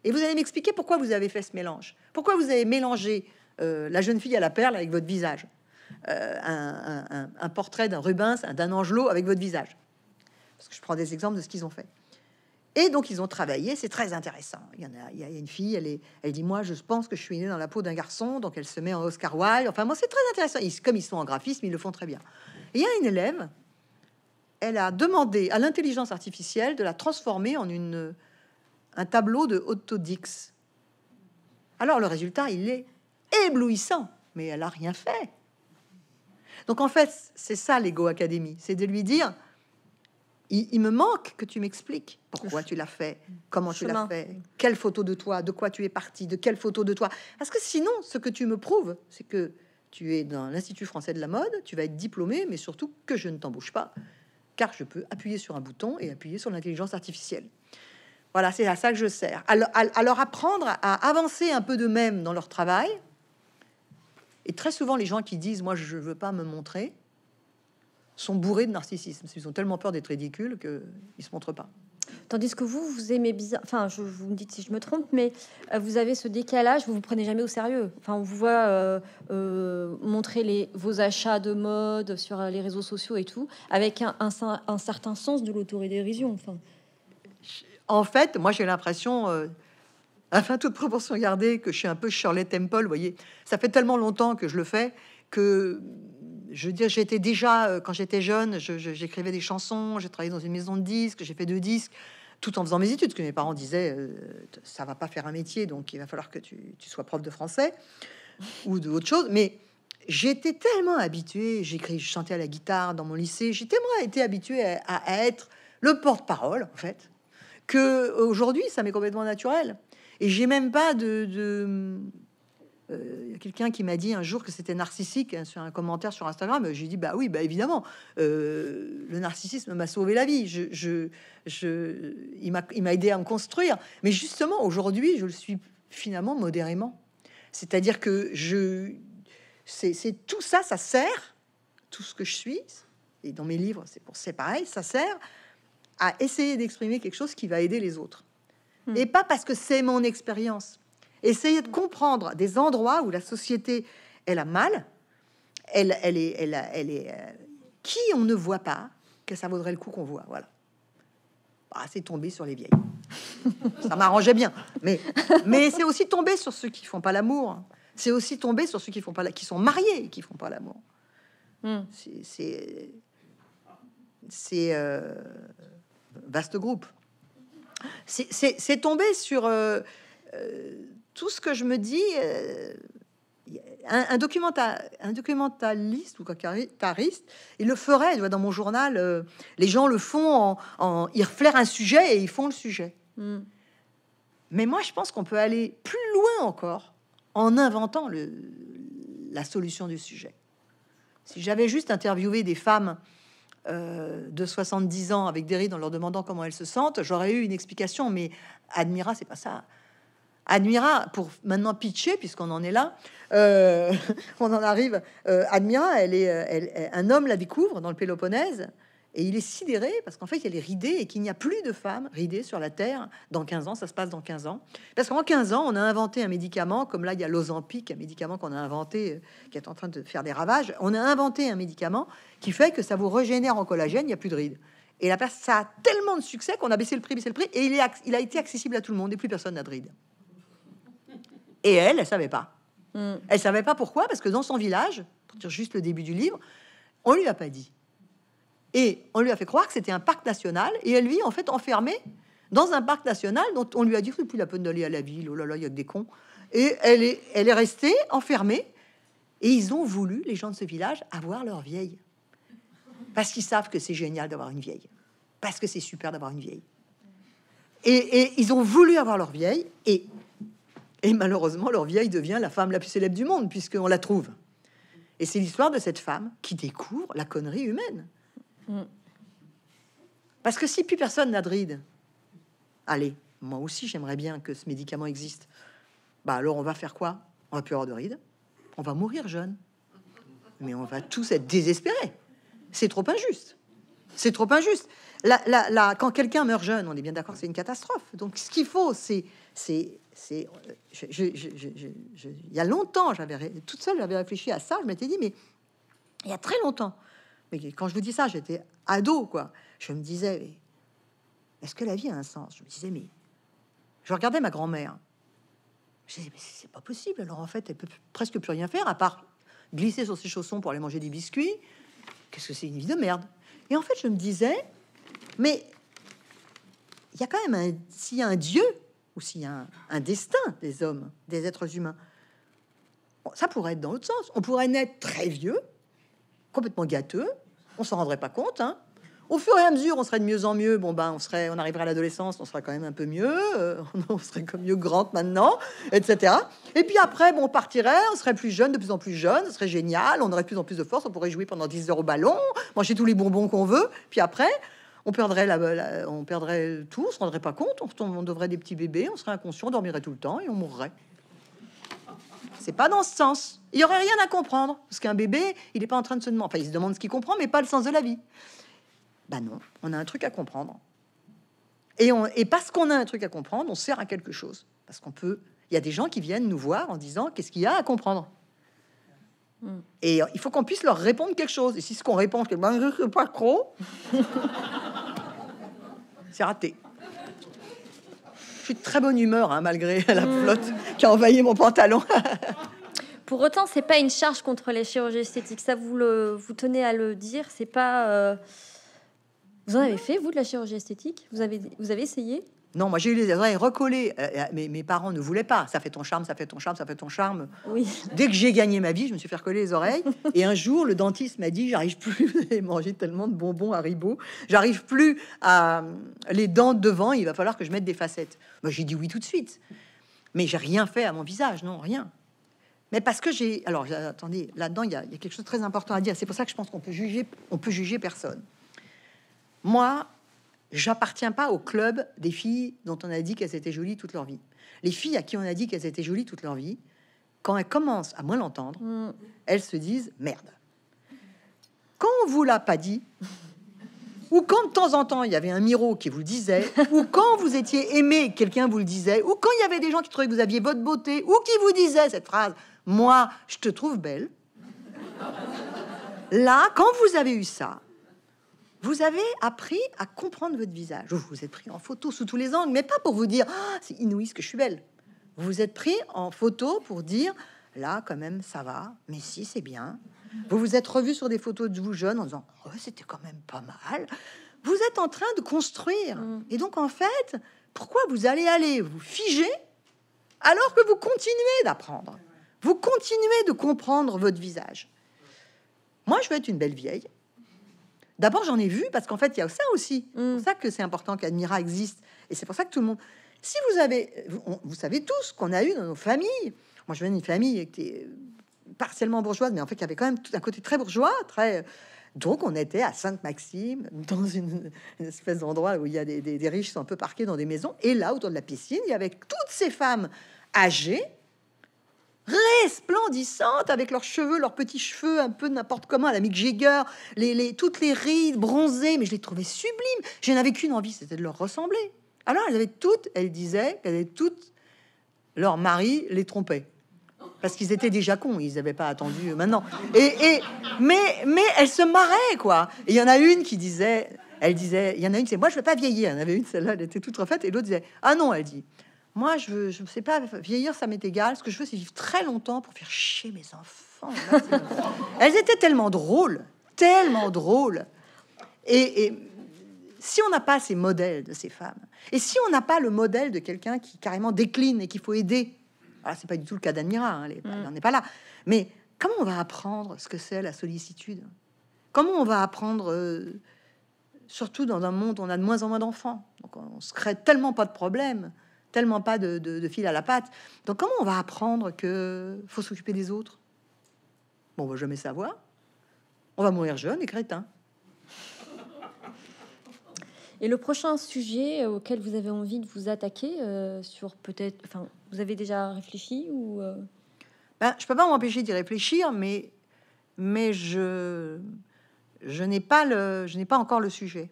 [SPEAKER 2] et vous allez m'expliquer pourquoi vous avez fait ce mélange, pourquoi vous avez mélangé euh, la jeune fille à la perle avec votre visage, euh, un, portrait d'un Rubens, d'un Angelot avec votre visage. Parce je prends des exemples de ce qu'ils ont fait. Et donc, ils ont travaillé, c'est très intéressant. Il y a, il a une fille, elle, dit Moi, je pense que je suis née dans la peau d'un garçon, donc elle se met en Oscar Wilde. Enfin, moi, c'est très intéressant. comme ils sont en graphisme, ils le font très bien. il y a une élève, elle a demandé à l'intelligence artificielle de la transformer en une, un tableau de Otto Dix. Alors, le résultat, il est éblouissant, mais elle n'a rien fait. Donc, en fait, c'est ça l'Ego Academy c'est de lui dire il, me manque que tu m'expliques pourquoi tu l'as fait, comment tu l'as fait, quelle photo de toi, de quoi tu es parti, de quelle photo de toi. Parce que sinon, ce que tu me prouves, c'est que tu es dans l'Institut français de la mode, tu vas être diplômé, mais surtout que je ne t'embauche pas, car je peux appuyer sur un bouton et appuyer sur l'intelligence artificielle. Voilà, c'est à ça que je sers. Alors, alors apprendre à avancer un peu de même dans leur travail. Et très souvent, les gens qui disent, moi, je ne veux pas me montrer, sont bourrés de narcissisme. Ils ont tellement peur d'être ridicules qu'ils se montrent pas.
[SPEAKER 1] Tandis que vous, vous aimez bizarre. Enfin, je, vous me dites si je me trompe, mais euh, vous avez ce décalage. Vous vous prenez jamais au sérieux. Enfin, on vous voit euh, euh, montrer les, vos achats de mode sur les réseaux sociaux et tout, avec un, un, certain sens de l'autorédérision. Enfin,
[SPEAKER 2] en fait, moi, j'ai l'impression. Euh, enfin, toute proportion gardée, que je suis un peu Shirley Temple, vous voyez. Ça fait tellement longtemps que je le fais que je veux dire, j'étais déjà, euh, quand j'étais jeune, j'écrivais des chansons, j'ai travaillé dans une maison de disques, j'ai fait deux disques, tout en faisant mes études, parce que mes parents disaient, euh, ça va pas faire un métier, donc il va falloir que tu, sois prof de français ou de autre chose. Mais j'étais tellement habituée, j'écris, je chantais à la guitare dans mon lycée, J'étais tellement été habituée à, être le porte-parole, en fait, que euh, aujourd'hui, ça m'est complètement naturel. Et j'ai même pas de, de euh, il y a quelqu'un qui m'a dit un jour que c'était narcissique hein, sur un commentaire sur Instagram. J'ai dit bah oui, bah évidemment, euh, le narcissisme m'a sauvé la vie. Je, je, il m'a aidé à me construire. Mais justement, aujourd'hui, je le suis finalement modérément. C'est-à-dire que je, c'est tout ça, ça sert tout ce que je suis. Et dans mes livres, c'est pour c'est pareil, ça sert à essayer d'exprimer quelque chose qui va aider les autres. Hmm. Et pas parce que c'est mon expérience, Essayer de comprendre des endroits où la société, elle a mal, elle, elle est, elle, elle est, euh, qui on ne voit pas, que ça vaudrait le coup qu'on voit. Voilà. Bah, c'est tombé sur les vieilles. ça m'arrangeait bien, mais, mais c'est aussi tombé sur ceux qui font pas l'amour. C'est aussi tombé sur ceux qui font pas qui sont mariés et qui font pas l'amour. Hmm. C'est c'est euh, vaste groupe. C'est tombé sur euh, tout ce que je me dis, euh, un, un, un, documentaliste ou il le ferait. dans mon journal, euh, les gens le font, en, en, ils reflèrent un sujet et ils font le sujet. Hmm. Mais moi, je pense qu'on peut aller plus loin encore en inventant la solution du sujet. Si j'avais juste interviewé des femmes euh, de 70 ans avec des rides en leur demandant comment elles se sentent, j'aurais eu une explication, mais admira, c'est pas ça. Admira, pour maintenant pitcher, puisqu'on en est là, euh, on en arrive. Euh, Admira, elle est, euh, un homme la découvre dans le Péloponnèse. Et il est sidéré parce qu'en fait, elle est ridée et qu'il n'y a plus de femmes ridées sur la Terre dans 15 ans. Ça se passe dans 15 ans. Parce qu'en 15 ans, on a inventé un médicament, comme là, il y a l'Ozampic, un médicament qu'on a inventé, qui est en train de faire des ravages. On a inventé un médicament qui fait que ça vous régénère en collagène, il n'y a plus de rides. Et la ça a tellement de succès qu'on a baissé le prix, baissé le prix, et il, est, il a été accessible à tout le monde et plus personne n'a de rides. Et elle, elle savait pas. Hmm. Elle savait pas pourquoi, parce que dans son village, pour dire juste le début du livre, on lui a pas dit. Et on lui a fait croire que c'était un parc national, et elle vit en fait enfermée dans un parc national dont on lui a dit que plus la peine d'aller à la ville, oh là là, il y a des cons. Et elle est, elle est restée enfermée, et ils ont voulu, les gens de ce village, avoir leur vieille. Parce qu'ils savent que c'est génial d'avoir une vieille. Parce que c'est super d'avoir une vieille. Et, et, ils ont voulu avoir leur vieille, et et malheureusement, leur vieille devient la femme la plus célèbre du monde, puisqu'on la trouve. Et c'est l'histoire de cette femme qui découvre la connerie humaine. Mm. Parce que si plus personne n'a de rides, allez, moi aussi j'aimerais bien que ce médicament existe. Bah alors on va faire quoi On va plus avoir de rides, on va mourir jeune. Mais on va tous être désespérés. C'est trop injuste. C'est trop injuste. Là, là, là quand quelqu'un meurt jeune, on est bien d'accord, c'est une catastrophe. Donc ce qu'il faut, c'est c'est c'est il y a longtemps j'avais toute seule j'avais réfléchi à ça je m'étais dit mais il y a très longtemps mais quand je vous dis ça j'étais ado quoi je me disais est-ce que la vie a un sens je me disais mais je regardais ma grand-mère je disais mais c'est pas possible alors en fait elle peut presque plus rien faire à part glisser sur ses chaussons pour aller manger des biscuits qu'est-ce que c'est une vie de merde et en fait je me disais mais il y a quand même un s'il un dieu aussi un, un destin des hommes, des êtres humains. ça pourrait être dans l'autre sens. On pourrait naître très vieux, complètement gâteux, on s'en rendrait pas compte. Hein. Au fur et à mesure, on serait de mieux en mieux. Bon, ben, on serait, on arriverait à l'adolescence, on serait quand même un peu mieux. Euh, on serait comme mieux grande maintenant, etc. Et puis après, bon, on partirait, on serait plus jeune, de plus en plus jeune, ce serait génial. On aurait de plus en plus de force, on pourrait jouer pendant 10 heures au ballon, manger tous les bonbons qu'on veut. Puis après, on perdrait, la, on perdrait tout, on se rendrait pas compte, on, on devrait des petits bébés, on serait inconscient, on dormirait tout le temps et on mourrait. C'est pas dans ce sens. Il y aurait rien à comprendre parce qu'un bébé, il n'est pas en train de se demander. Enfin, il se demande ce qu'il comprend, mais pas le sens de la vie. Ben non, on a un truc à comprendre. Et, et parce qu'on a un truc à comprendre, on sert à quelque chose. Parce qu'on peut. Il y a des gens qui viennent nous voir en disant qu'est-ce qu'il y a à comprendre. Mm. Et euh, il faut qu'on puisse leur répondre quelque chose. Et si ce qu'on répond, c'est ben, pas trop, c'est raté. Je suis de très bonne humeur, hein, malgré la mm. flotte qui a envahi mon pantalon.
[SPEAKER 1] Pour autant, c'est pas une charge contre les chirurgies esthétiques. Ça, vous, le, vous tenez à le dire. C'est pas. Euh, vous en avez fait, vous, de la chirurgie esthétique vous avez, vous avez essayé
[SPEAKER 2] non, moi j'ai eu les oreilles recollées. Euh, euh, mes, mes, parents ne voulaient pas. Ça fait ton charme, ça fait ton charme, ça fait ton charme.
[SPEAKER 1] Oui. Dès
[SPEAKER 2] que j'ai gagné ma vie, je me suis fait recoller les oreilles. Et un jour, le dentiste m'a dit J'arrive plus à manger tellement de bonbons à ribot. J'arrive plus à euh, les dents devant. Il va falloir que je mette des facettes. Moi j'ai dit oui tout de suite. Mais j'ai rien fait à mon visage, non, rien. Mais parce que j'ai. Alors attendez, là-dedans, il y, a quelque chose de très important à dire. C'est pour ça que je pense qu'on peut juger, on peut juger personne. Moi, J'appartiens pas au club des filles dont on a dit qu'elles étaient jolies toute leur vie. Les filles à qui on a dit qu'elles étaient jolies toute leur vie, quand elles commencent à moins l'entendre, mm. elles se disent merde. Quand on vous l'a pas dit, ou quand de temps en temps il y avait un miro qui vous disait, ou quand vous étiez aimé, quelqu'un vous le disait, ou quand il y avait des gens qui trouvaient que vous aviez votre beauté, ou qui vous disaient cette phrase Moi, je te trouve belle. Là, quand vous avez eu ça, vous avez appris à comprendre votre visage. Vous vous êtes pris en photo sous tous les angles, mais pas pour vous dire ah, c'est inouï ce que je suis belle. Vous vous êtes pris en photo pour dire là, quand même, ça va, mais si, c'est bien. Vous vous êtes revu sur des photos de vous jeune en disant oh, c'était quand même pas mal. Vous êtes en train de construire. Mm. Et donc, en fait, pourquoi vous allez aller vous figer alors que vous continuez d'apprendre Vous continuez de comprendre votre visage. Moi, je veux être une belle vieille D'abord, j'en ai vu parce qu'en fait, il y a ça aussi. C'est mm. ça que c'est important qu'Admira existe. Et c'est pour ça que tout le monde. Si vous avez, vous, savez tous qu'on a eu dans nos familles. Moi, je viens d'une famille qui était partiellement bourgeoise, mais en fait, qui avait quand même tout un côté très bourgeois, très. Donc, on était à Sainte-Maxime, dans une, espèce d'endroit où il y a des, des riches qui sont un peu parqués dans des maisons. Et là, autour de la piscine, il y avait toutes ces femmes âgées resplendissantes avec leurs cheveux, leurs petits cheveux un peu n'importe comment, la Mick Jagger, les, toutes les rides bronzées, mais je les trouvais sublimes. Je n'avais qu'une envie, c'était de leur ressembler. Alors elles avaient toutes, elles disaient qu'elles avaient toutes leur mari les trompaient, Parce qu'ils étaient déjà cons, ils n'avaient pas attendu maintenant. Et, mais, mais elles se marraient, quoi. il y en a une qui disait, elle disait, il y en a une, c'est moi, je ne vais pas vieillir. Il y en avait une, celle-là, elle était toute refaite. Et l'autre disait, ah non, elle dit, moi, je veux, je ne sais pas, vieillir, ça m'est égal. Ce que je veux, c'est vivre très longtemps pour faire chier mes enfants. Elles étaient tellement drôles, tellement drôles. Et, si on n'a pas ces modèles de ces femmes, et si on n'a pas le modèle de quelqu'un qui carrément décline et qu'il faut aider, ce c'est pas du tout le cas d'Admira, hein, elle n'en mm. n'est pas là. Mais comment on va apprendre ce que c'est la sollicitude Comment on va apprendre euh, surtout dans un monde où on a de moins en moins d'enfants. Donc on, on se crée tellement pas de problèmes tellement pas de, fil à la patte. Donc comment on va apprendre que faut s'occuper des autres Bon, on va jamais savoir. On
[SPEAKER 1] va mourir jeune et crétin. Et le prochain sujet euh, auquel vous avez envie de vous attaquer, euh, sur peut-être, enfin, vous avez déjà réfléchi ou euh
[SPEAKER 2] ben, je peux pas m'empêcher d'y réfléchir, mais mais
[SPEAKER 1] je
[SPEAKER 2] je n'ai pas le, je n'ai pas encore le sujet.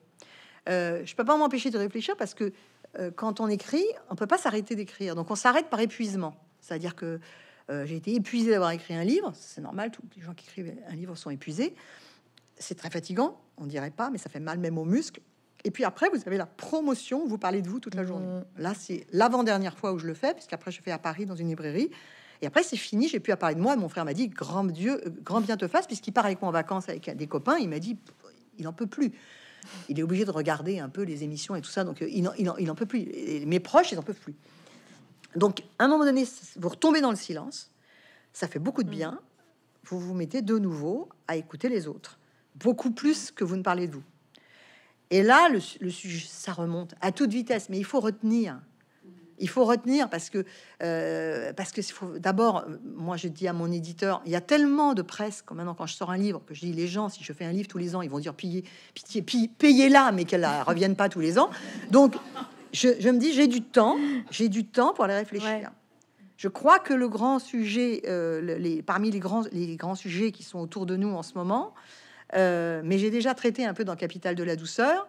[SPEAKER 2] Euh, je peux pas m'empêcher de réfléchir parce que euh, quand on écrit, on peut pas s'arrêter d'écrire. Donc on s'arrête par épuisement. C'est-à-dire que euh, j'ai été épuisé d'avoir écrit un livre. C'est normal, tous les gens qui écrivent un livre sont épuisés. C'est très fatigant, on dirait pas, mais ça fait mal même aux muscles. Et puis après, vous avez la promotion, vous parlez de vous toute la mhm. journée. Là, c'est l'avant-dernière fois où je le fais, puisqu'après, je fais à Paris dans une librairie. Et après, c'est fini, j'ai pu à parler de moi. Mon frère m'a dit, grand Dieu, euh, grand bien te fasse, puisqu'il part avec moi en vacances avec des copains. Il m'a dit, il n'en peut plus il est obligé de regarder un peu les émissions et tout ça. Donc, euh, il n'en peut plus. mes proches, ils en peuvent plus. Donc, à un moment donné, vous retombez dans le silence. Ça fait beaucoup de bien. Vous vous mettez de nouveau à écouter les autres. Beaucoup plus que vous ne parlez de vous. Et là, le sujet, ça remonte à toute vitesse. Mais il faut retenir il faut retenir parce que, euh, parce que d'abord, euh, moi je dis à mon éditeur, il y a tellement de presse quand maintenant quand je sors un livre que je dis les gens, si je fais un livre tous les ans, ils vont dire pillez, pitié, payez-la, mais qu'elle ne revienne pas tous les ans. Donc je, me dis, j'ai du temps, j'ai du temps pour aller réfléchir. Je crois que le grand sujet, euh, les, parmi les grands, les grands sujets qui sont autour de nous en ce moment, mais j'ai déjà traité un peu dans Capital de la douceur,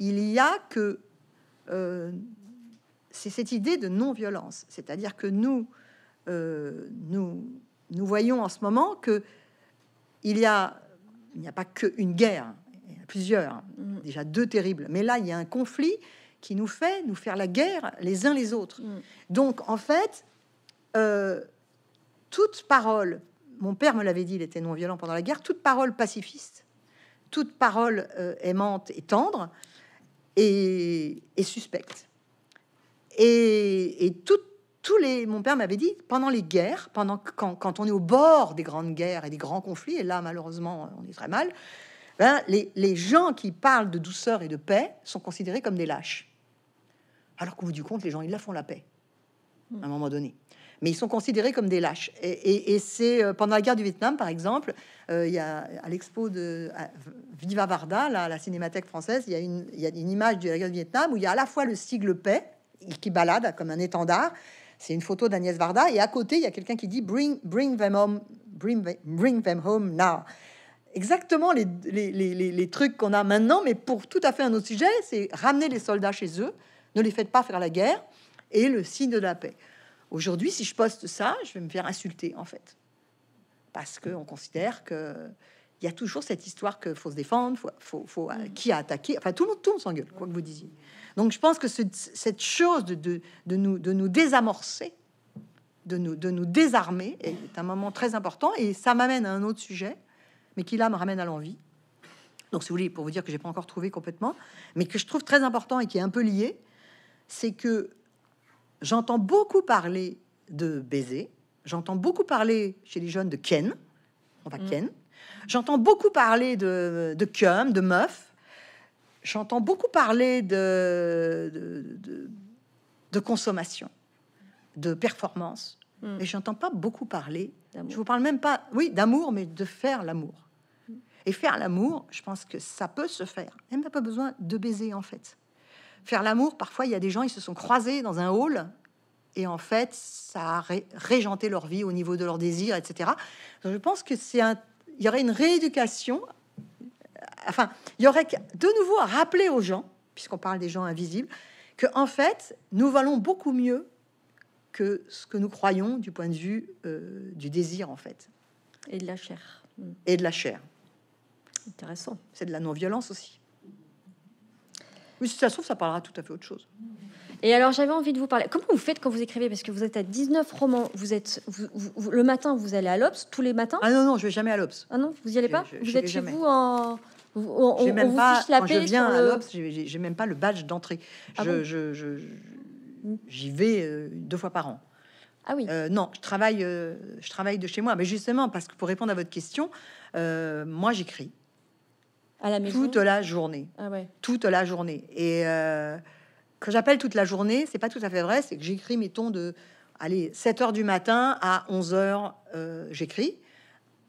[SPEAKER 2] il y a que c'est cette idée de non-violence. C'est-à-dire que nous, euh, nous, nous voyons en ce moment que il y a, il n'y a pas qu'une guerre, il y a plusieurs, hein, mm. déjà deux terribles. Mais là, il y a un conflit qui nous fait nous faire la guerre les uns les autres. Mm. Donc, en fait, euh, toute parole, mon père me l'avait dit, il était non-violent pendant la guerre, toute parole pacifiste, toute parole euh, aimante et tendre est suspecte. Et, tous les, mon père m'avait dit, pendant les guerres, pendant quand, quand, on est au bord des grandes guerres et des grands conflits, et là malheureusement on est très mal, ben, les, les, gens qui parlent de douceur et de paix sont considérés comme des lâches. Alors qu'au bout du compte, les gens, ils la font la paix, hmm. à un moment donné. Mais ils sont considérés comme des lâches. Et, c'est euh, pendant la guerre du Vietnam, par exemple, euh, il y a à l'expo de Viva Varda, là, à la Cinémathèque française, il y, y, a une image de la guerre du Vietnam où il y a à la fois le sigle paix qui balade comme un étendard. C'est une photo d'Agnès Varda. Et à côté, il y a quelqu'un qui dit bring, bring them home, bring, bring them home now. Exactement les, les, les, les trucs qu'on a maintenant, mais pour tout à fait un autre sujet, c'est ramener les soldats chez eux, ne les faites pas faire la guerre, et le signe de la paix. Aujourd'hui, si je poste ça, je vais me faire insulter, en fait. Parce qu'on considère que il y a toujours cette histoire que faut se défendre, faut, faut, euh, mm. qui a attaqué. Enfin, tout le monde, tout le monde s'engueule, quoi que vous disiez. Donc je pense que cette chose de, de, nous, de nous désamorcer, de nous, de nous désarmer, est un moment très important. Et ça m'amène à un autre sujet, mais qui là me ramène à l'envie. Donc si vous voulez, pour vous dire que j'ai pas encore trouvé complètement, mais que je trouve très important et qui est un peu lié, c'est que j'entends beaucoup parler de baiser, j'entends beaucoup parler chez les jeunes de Ken, on va mm. Ken, j'entends beaucoup parler de, de de meuf, j'entends beaucoup parler de, de, consommation, de performance, mais hmm. mais j'entends pas beaucoup parler. Je vous parle même pas, oui, d'amour, mais de faire l'amour. Hmm. Et faire l'amour, je pense que ça peut se faire. Même pas besoin de baiser en fait. Faire l'amour, parfois, il y a des gens, ils se sont croisés dans un hall et en fait, ça a régenté leur vie au niveau de leurs désirs, etc. je pense que c'est un, il y aurait une rééducation enfin, il y aurait de nouveau à rappeler aux gens, puisqu'on parle des gens invisibles, que en fait, nous valons beaucoup mieux que ce que nous croyons du point de vue euh, du désir, en fait. Et de la chair. Et de la chair. Intéressant. C'est de la non-violence aussi. Mais si ça se ça parlera tout à fait autre chose.
[SPEAKER 1] Et alors, j'avais envie de vous parler. Comment vous faites quand vous écrivez Parce que vous êtes à 19 romans. Vous êtes le matin, vous allez à l'Obs tous les matins. Ah non, non, je vais jamais à l'Obs. Ah non, vous y allez pas Vous êtes chez vous en on, même pas, quand je viens à l'Obs,
[SPEAKER 2] j'ai même pas le badge d'entrée. Ah je, mm. j'y vais euh, deux fois par an. Ah oui. Euh, non, je travaille, euh, je travaille de chez moi. Mais justement, parce que pour répondre à votre question, moi j'écris à la maison toute la journée, ah ouais. toute la journée. Et que j'appelle toute la journée, c'est pas tout à fait vrai. C'est que j'écris mettons de allez 7 heures du matin à 11 heures, j'écris.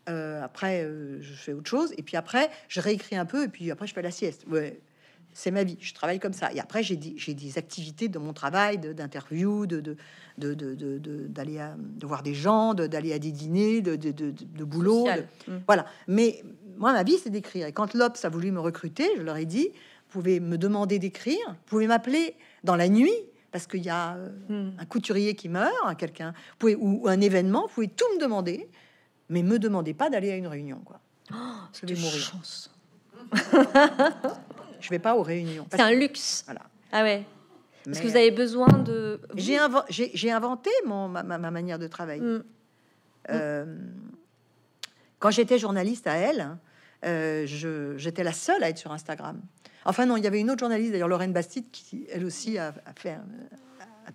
[SPEAKER 2] Euh, après, euh, je fais autre chose. Et puis après, je réécris un peu. Et puis après, je fais la sieste. Ouais. C'est ma vie. Je travaille comme ça. Et après, j'ai des, activités de mon travail, d'interview, de, d'aller de voir des gens, d'aller à des dîners, de, de, boulot. Mm. Voilà. Mais moi, ma vie, c'est d'écrire. Et quand l'Obs a voulu me recruter, je leur ai dit, vous pouvez me demander d'écrire, vous pouvez m'appeler dans la nuit, parce qu'il y a euh, mm. un couturier qui meurt, hein, quelqu'un, ou un événement, vous pouvez tout me demander. Mais me demandez pas d'aller à une réunion, quoi. Oh, je vais mourir. je vais pas aux réunions. C'est un luxe. Voilà. Ah ouais. Parce que vous avez besoin de. J'ai inventé mon, ma, manière de travailler. Mm. Euh, quand j'étais journaliste à elle, euh, j'étais la seule à être sur Instagram. Enfin non, il y avait une autre journaliste, d'ailleurs Lorraine Bastide, qui elle aussi a, a fait un,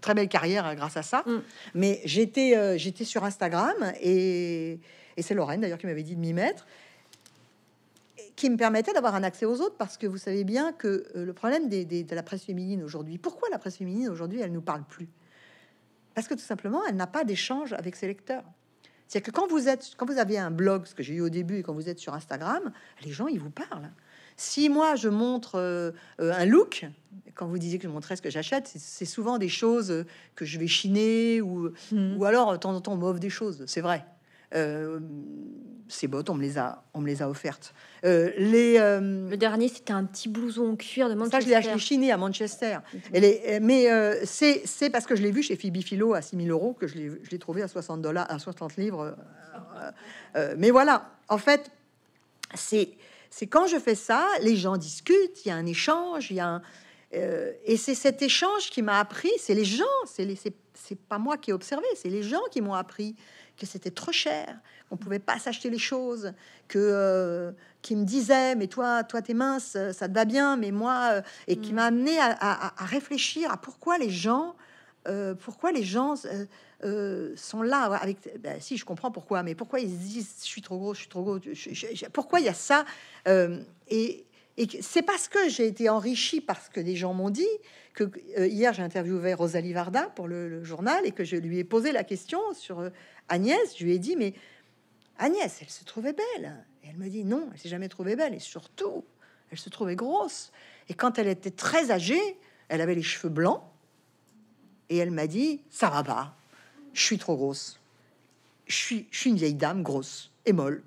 [SPEAKER 2] très belle carrière euh, grâce à ça. Mm. Mais j'étais euh, j'étais sur Instagram et, c'est Lorraine d'ailleurs qui m'avait dit de m'y mettre, qui me permettait d'avoir un accès aux autres parce que vous savez bien que euh, le problème des, de la presse féminine aujourd'hui, pourquoi la presse féminine aujourd'hui elle nous parle plus Parce que tout simplement elle n'a pas d'échange avec ses lecteurs. C'est que quand vous êtes, quand vous avez un blog, ce que j'ai eu au début, et quand vous êtes sur Instagram, les gens ils vous parlent. Si moi je montre euh, euh, un look, quand vous disiez que je montrais ce que j'achète, c'est souvent des choses que je vais chiner ou, mmh. ou alors de temps en temps on m'offre des choses, c'est vrai. Euh, ces bottes, on me les a, on me les a offertes. le dernier, c'était un petit blouson en cuir de Manchester. Ça, je l'ai acheté chiné à Manchester. mais c'est parce que je l'ai vu chez Phoebe Philo à 6000 euros que je l'ai trouvé à 60 dollars, à 60 livres. mais voilà, en fait, c'est c'est quand je fais ça, les gens discutent, il y a un échange, il y a un... Euh, et c'est cet échange qui m'a appris, c'est les gens, c'est pas moi qui ai observé, c'est les gens qui m'ont appris que c'était trop cher, qu'on pouvait pas s'acheter les choses, que euh, qui me disaient mais toi, toi t'es mince, ça te va bien, mais moi, euh, et qui mm. m'a amené à, réfléchir à pourquoi les gens euh, pourquoi les gens euh, euh, sont là avec ben, si je comprends pourquoi, mais pourquoi ils disent je suis trop gros, je suis trop gros, pourquoi il y a ça et, c'est parce que j'ai été enrichi parce que des gens m'ont dit que hier j'ai interviewé Rosalie Varda pour le, journal et que je lui ai posé la question sur Agnès. Je lui ai dit mais Agnès, elle se trouvait belle. elle me dit non, elle s'est jamais trouvée belle et surtout elle se trouvait grosse. Et quand elle était très âgée, elle avait les cheveux blancs et elle m'a dit Ça va pas, je suis trop grosse. Je suis, une vieille dame grosse et molle.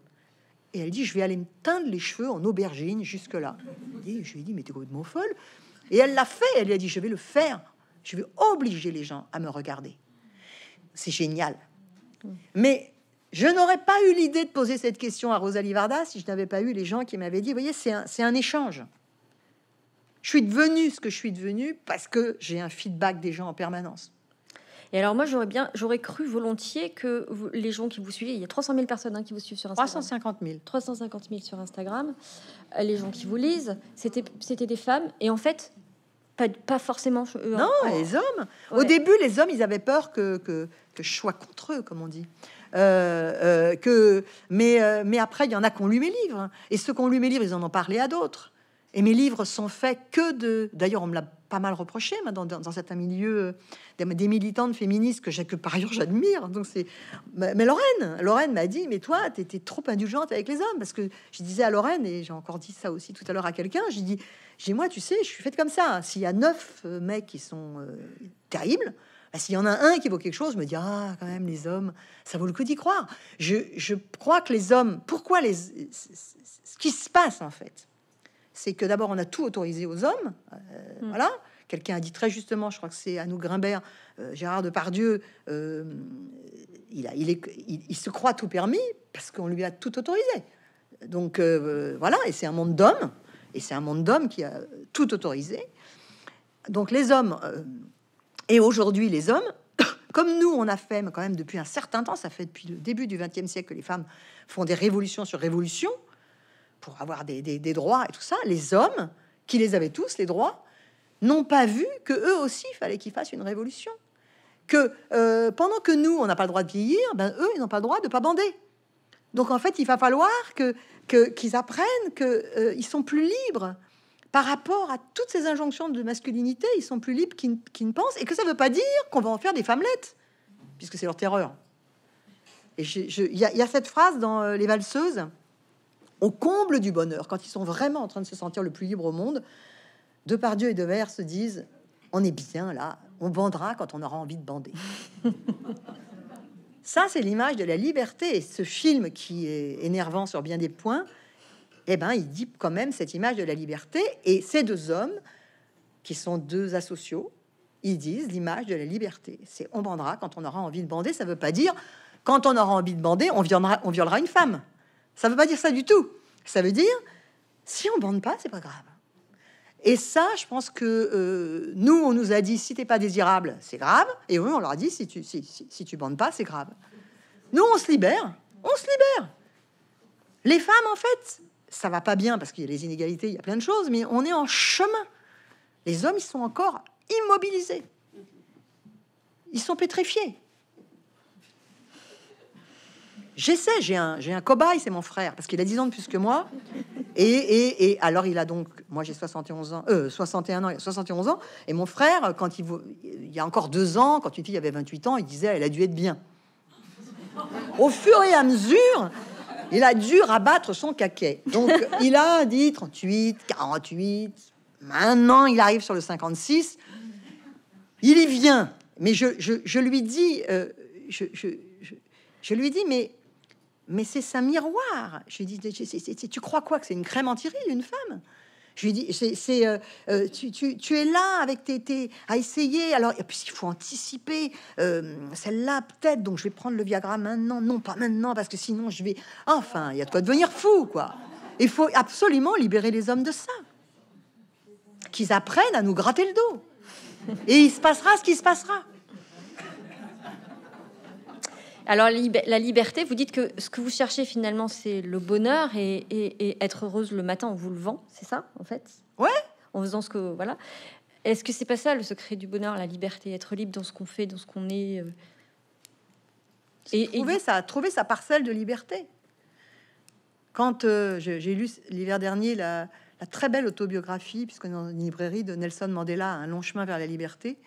[SPEAKER 2] Et elle dit Je vais aller me teindre les cheveux en aubergine jusque-là. Je lui ai dit Mais t'es complètement folle. Et elle l'a fait. Elle lui a dit Je vais le faire. Je vais obliger les gens à me regarder. C'est génial. Mais je n'aurais pas eu l'idée de poser cette question à Rosalie Varda si je n'avais pas eu les gens qui m'avaient dit, vous voyez, c'est un, échange. Je suis devenue ce que je suis devenue parce
[SPEAKER 1] que j'ai un feedback des gens en permanence. Et alors moi j'aurais bien, j'aurais cru volontiers que les gens qui vous suivent, il y a 300 000 personnes hein, qui vous suivent sur Instagram. 350 000. 350 000 sur Instagram. Euh, les gens qui vous lisent, c'était c'était des femmes. Et en fait, pas, pas forcément. eux. non, les hommes. Au début,
[SPEAKER 2] les hommes, ils avaient peur que, que, que je sois contre eux, comme on dit. Euh, euh, que, mais, mais après, il y en a qu'on lu mes livres. Et ceux qu'on lu mes livres, ils en ont parlé à d'autres. Et mes livres sont faits que de. D'ailleurs, on me l'a pas mal reproché dans, dans, dans certains milieux euh, des, militantes féministes que, que par ailleurs j'admire. Donc c'est. Mais, Lorraine, Lorraine m'a dit, mais toi, tu étais trop indulgente avec les hommes parce que je disais à Lorraine et j'ai encore dit ça aussi tout à l'heure à quelqu'un. J'ai dit, j'ai moi, tu sais, je suis faite comme ça. S'il y a neuf euh, mecs qui sont euh, terribles. Bah, s'il y en a un qui vaut quelque chose, je me dis ah quand même les hommes, ça vaut le coup d'y croire. Je, je crois que les hommes, pourquoi les, ce qui se passe en fait, c'est que d'abord, on a tout autorisé aux hommes. Euh, mm. Voilà. Quelqu'un a dit très justement, je crois que c'est à nous Grimbert, euh, Gérard Depardieu, euh, il, il, est, il, il, se croit tout permis parce qu'on lui a tout autorisé. Donc voilà, et c'est un monde d'hommes, et c'est un monde d'hommes qui a tout autorisé. Donc les hommes, et aujourd'hui les hommes, comme nous, on a fait, mais quand même depuis un certain temps, ça fait depuis le début du XXe siècle que les femmes font des révolutions sur révolutions pour avoir des, droits et tout ça, les hommes, qui les avaient tous, les droits, n'ont pas vu que eux aussi, il fallait qu'ils fassent une révolution. Que euh, pendant que nous, on n'a pas le droit de vieillir, ben, eux, ils n'ont pas le droit de pas bander. Donc en fait, il va falloir que qu'ils apprennent qu'ils euh, sont plus libres par rapport à toutes ces injonctions de masculinité. Ils sont plus libres qu'ils ne pensent et que ça ne veut pas dire qu'on va en faire des femmelettes, puisque c'est leur terreur. Et il y, a cette phrase dans euh, Les Valseuses au comble du bonheur, quand ils sont vraiment en train de se sentir le plus libre au monde, Depardieu et De Devers se disent On est bien là, on bandera quand on aura envie de bander. Ça, c'est l'image de la liberté. Et ce film qui est énervant sur bien des points, eh ben, il dit quand même cette image de la liberté. Et ces deux hommes, qui sont deux asociaux, ils disent l'image de la liberté. C'est on bandera quand on aura envie de bander. Ça ne veut pas dire quand on aura envie de bander, on viendra, on violera une femme. Ça ne veut pas dire ça du tout. Ça veut dire, si on bande pas, c'est pas grave. Et ça, je pense que euh, nous, on nous a dit, si t'es pas désirable, c'est grave. Et eux, on leur a dit, si tu, si, si, tu bandes pas, c'est grave. Nous, on se libère. On se libère. Les femmes, en fait, ça va pas bien parce qu'il y a les inégalités, il y a plein de choses, mais on est en chemin. Les hommes, ils sont encore immobilisés. Ils sont pétrifiés. J'essaie, j'ai un, j'ai un cobaye, c'est mon frère, parce qu'il a 10 ans de plus que moi. Et, et, alors, il a donc, moi j'ai 71 ans, 61 euh, ans, 71 ans. Et mon frère, quand il, il y a encore deux ans, quand une fille avait 28 ans, il disait, elle a dû être bien. Au fur et à mesure, il a dû rabattre son caquet. Donc, il a dit 38, 48. Maintenant, il arrive sur le 56. Il y vient. Mais je, je, je lui dis, euh, je, je je lui dis, mais mais c'est ça miroir. Je lui dis, tu crois quoi que c'est une crème anti une femme je lui dis, c'est, euh, euh, tu, es là avec tes, à essayer. Alors, puisqu'il faut anticiper euh, celle-là peut-être. Donc je vais prendre le Viagra maintenant, non pas maintenant parce que sinon je vais. Enfin, il y a de quoi devenir fou, quoi. Il faut absolument libérer les hommes de ça, qu'ils apprennent à nous gratter le dos.
[SPEAKER 1] Et il se passera ce qui se passera. Alors la liberté, vous dites que ce que vous cherchez finalement, c'est le bonheur et, être heureuse le matin en vous levant, c'est ça en fait Ouais. En faisant ce que voilà. Est-ce que c'est pas ça le secret du bonheur, la liberté, être libre dans ce qu'on fait, dans ce qu'on est euh et, trouver trouver sa parcelle de liberté.
[SPEAKER 2] Quand euh, j'ai lu l'hiver dernier la, très belle autobiographie, puisque dans une librairie de Nelson Mandela, Un long chemin vers la liberté,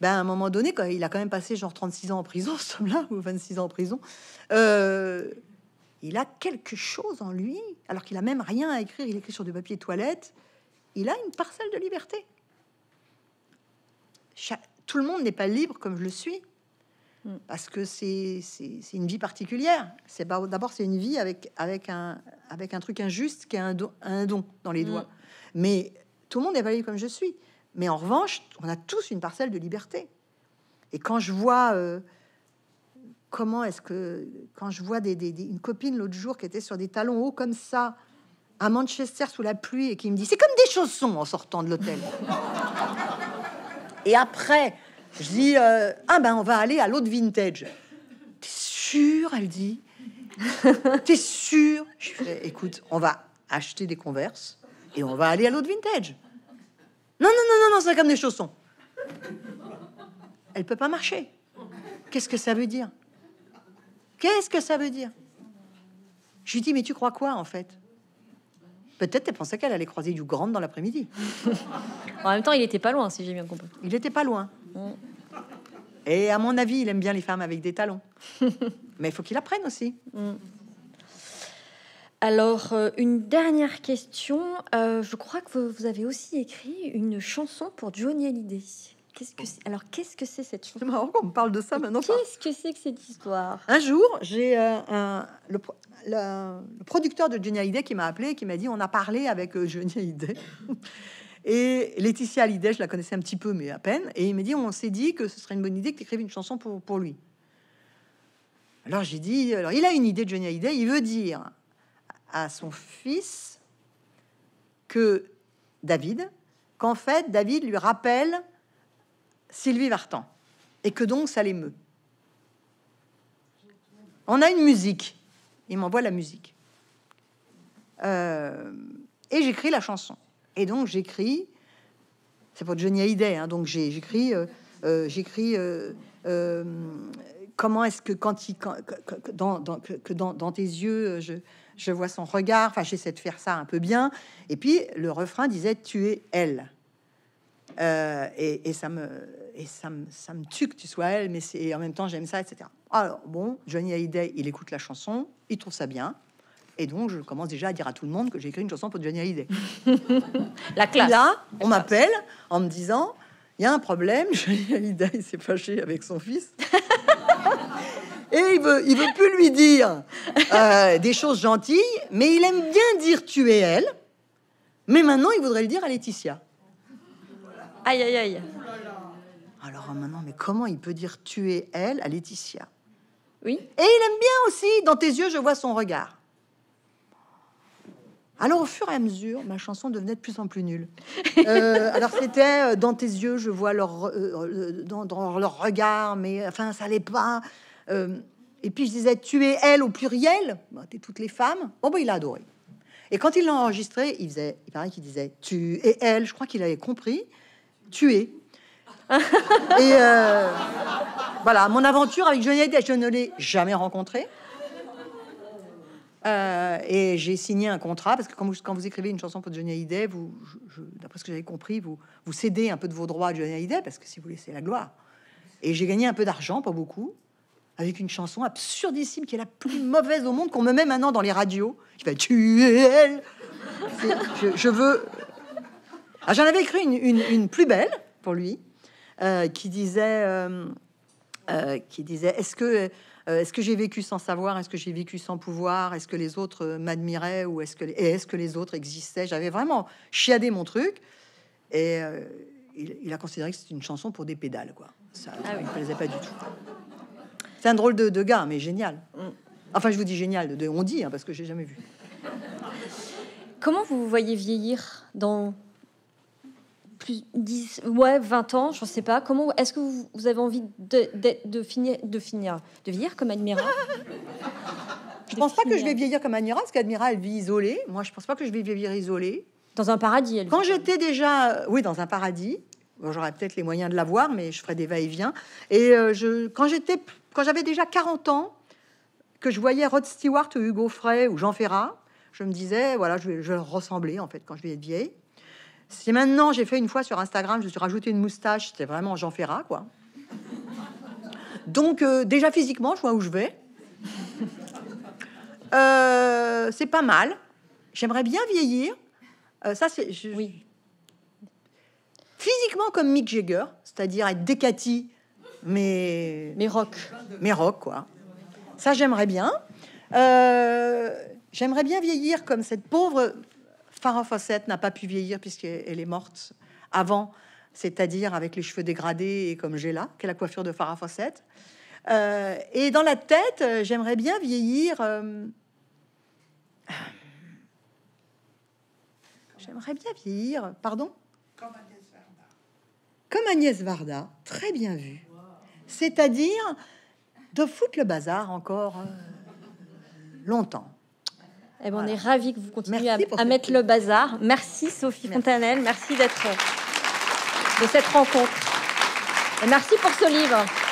[SPEAKER 2] ben, à un moment donné, quand il a quand même passé genre 36 ans en prison, ce homme-là, ou 26 ans en prison, euh, il a quelque chose en lui, alors qu'il a même rien à écrire, il écrit sur du papier toilette, il a une parcelle de liberté. tout le monde n'est pas libre comme je le suis, hmm. parce que c'est une vie particulière. C'est d'abord c'est une vie avec avec un avec un truc injuste qui a un don, dans les hmm. doigts. Mais tout le monde n'est pas libre comme je suis. Mais en revanche, on a tous une parcelle de liberté. Et quand je vois euh, comment est-ce que quand je vois une copine l'autre jour qui était sur des talons hauts comme ça à Manchester sous la pluie et qui me dit c'est comme des chaussons en sortant de l'hôtel. et après, je dis euh, ah ben on va aller à l'autre vintage. T'es sûr Elle dit. T'es sûr Je fais écoute, on va acheter des converses et on va aller à l'autre vintage. Non, non, non, non, non, c'est comme des chaussons. Elle peut pas marcher. Qu'est-ce que ça veut dire Qu'est-ce que ça veut dire Je lui dis, mais tu crois quoi en fait Peut-être elle pensait qu'elle allait croiser du grand dans l'après-midi. en même temps, il n'était pas loin, si j'ai bien compris. Il n'était pas loin. Mm. Et à mon avis, il aime bien les femmes avec des talons.
[SPEAKER 1] mais il faut qu'il apprenne aussi. Mm. Alors, euh, une dernière question. Euh, je crois que vous, avez aussi écrit une chanson pour Johnny Hallyday. Alors, qu'est-ce que c'est cette chanson C'est marrant qu'on me parle de ça maintenant. Qu'est-ce que c'est que cette histoire Un jour,
[SPEAKER 2] j'ai euh, le, producteur de Johnny Hallyday qui m'a appelé et qui m'a dit On a parlé avec Johnny Hallyday. Et Laetitia Hallyday, je la connaissais un petit peu, mais à peine. Et il m'a dit On s'est dit que ce serait une bonne idée que tu écrives une chanson pour, lui. Alors j'ai dit, alors il a une idée de Johnny Hallyday, il veut dire à son fils que David, qu'en fait David lui rappelle Sylvie Vartan et que donc ça l'émeut. On a une musique. Il m'envoie la musique. Euh, et j'écris la chanson. Et donc j'écris, c'est pour Johnny Hallyday, hein, donc j'écris, euh, euh, j'écris comment est-ce que quand il, dans, dans, dans, tes yeux, je, je vois son regard, enfin j'essaie de faire ça un peu bien. Et puis le refrain disait tu es elle. Euh, et, ça me et ça me, ça tue que tu sois elle, mais c'est en même temps j'aime ça, etc. Alors bon, Johnny Hallyday, il écoute la chanson, il trouve ça bien, et donc, je commence déjà à dire à tout le monde que j'ai écrit une chanson pour Johnny Hallyday. la classe. Là, on m'appelle en me disant il y a un problème, Johnny Hallyday s'est fâché avec son fils. Et il veut, plus lui dire euh, des choses gentilles, mais il aime bien dire tu es elle. Mais maintenant, il voudrait le dire à Laetitia. Aïe, aïe, aïe. Alors euh, maintenant, mais comment il peut dire tu es elle à Laetitia Oui. Et il aime bien aussi, dans tes yeux, je vois son regard. Alors, au fur et à mesure, ma chanson devenait de plus en plus nulle. Euh, alors, c'était dans tes yeux, je vois leur, leur regard, mais enfin, ça n'allait pas. Euh, et puis je disais, tu es elle au pluriel, bah, toutes les femmes. Bon, ben, il a adoré. Et quand il l'a enregistré, il faisait, il paraît qu'il disait, tu es elle, je crois qu'il avait compris, tu es. et euh, voilà, mon aventure avec Johnny Hallyday, je ne l'ai jamais rencontré. Euh, et j'ai signé un contrat parce que quand vous, écrivez une chanson pour Johnny Hallyday, vous, d'après ce que j'avais compris, vous, vous cédez un peu de vos droits à Johnny Hallyday parce que si vous laissez la gloire. Et j'ai gagné un peu d'argent, pas beaucoup avec une chanson absurdissime qui est la plus mauvaise au monde qu'on me met maintenant dans les radios. Qui fait tuer elle. Je, veux. Ah, J'en avais écrit une, plus belle pour lui euh, qui disait euh, euh, qui disait est-ce que est-ce que j'ai vécu sans savoir Est-ce que j'ai vécu sans pouvoir Est-ce que les autres m'admiraient ou est-ce que les... est-ce que les autres existaient J'avais vraiment chiadé mon truc et il, a considéré que c'était une chanson pour des pédales quoi. Ça ne ah plaisait pas du tout. C'est un drôle de, gars, mais génial.
[SPEAKER 1] Mm. Enfin, je vous dis génial, de, on dit, hein, parce que j'ai jamais vu. Comment vous vous voyez vieillir dans plus 10, ouais, 20 ans, je ne sais pas. Comment est-ce que vous, avez envie de, finir, de finir, de vieillir comme admiral Je ne pense pas que je vais vieillir comme Admira, parce qu'Admira elle vit isolée. Moi, je ne pense pas que je vais vieillir
[SPEAKER 2] isolée. Dans un paradis. Elle Quand j'étais déjà, euh, oui, dans un paradis. J'aurais peut-être les moyens de l'avoir, mais je ferais des va-et-vient. Et, euh, je, quand j'étais quand j'avais déjà 40 ans, que je voyais Rod Stewart ou Hugo Frey ou Jean Ferrat, je me disais, voilà, je vais, ressembler en fait quand je vais être vieille. Si maintenant j'ai fait une fois sur Instagram, je me suis rajouté une moustache, c'était vraiment Jean Ferrat quoi. Donc euh, déjà physiquement, je vois où je vais. Euh, c'est pas mal. J'aimerais bien vieillir. Euh, ça c'est oui. Physiquement comme Mick Jagger, c'est-à-dire être décati, mais mais rock, quoi. Ça j'aimerais bien. Euh, j'aimerais bien vieillir comme cette pauvre Farah Fawcett n'a pas pu vieillir puisqu'elle est morte avant, c'est-à-dire avec les cheveux dégradés et comme j'ai là, qui est la coiffure de Farah Fawcett. Euh, et dans la tête, euh, j'aimerais bien vieillir. J'aimerais bien vieillir. Pardon. Comme Agnès Varda. Comme Agnès Varda, très bien vue c'est-à-dire de foutre le bazar encore
[SPEAKER 1] euh, longtemps. Eh ben, On est ravis que vous continuez à, mettre le bazar. Merci Sophie Fontanel, Fontanelle, merci d'être euh, de cette rencontre. Et merci pour ce livre.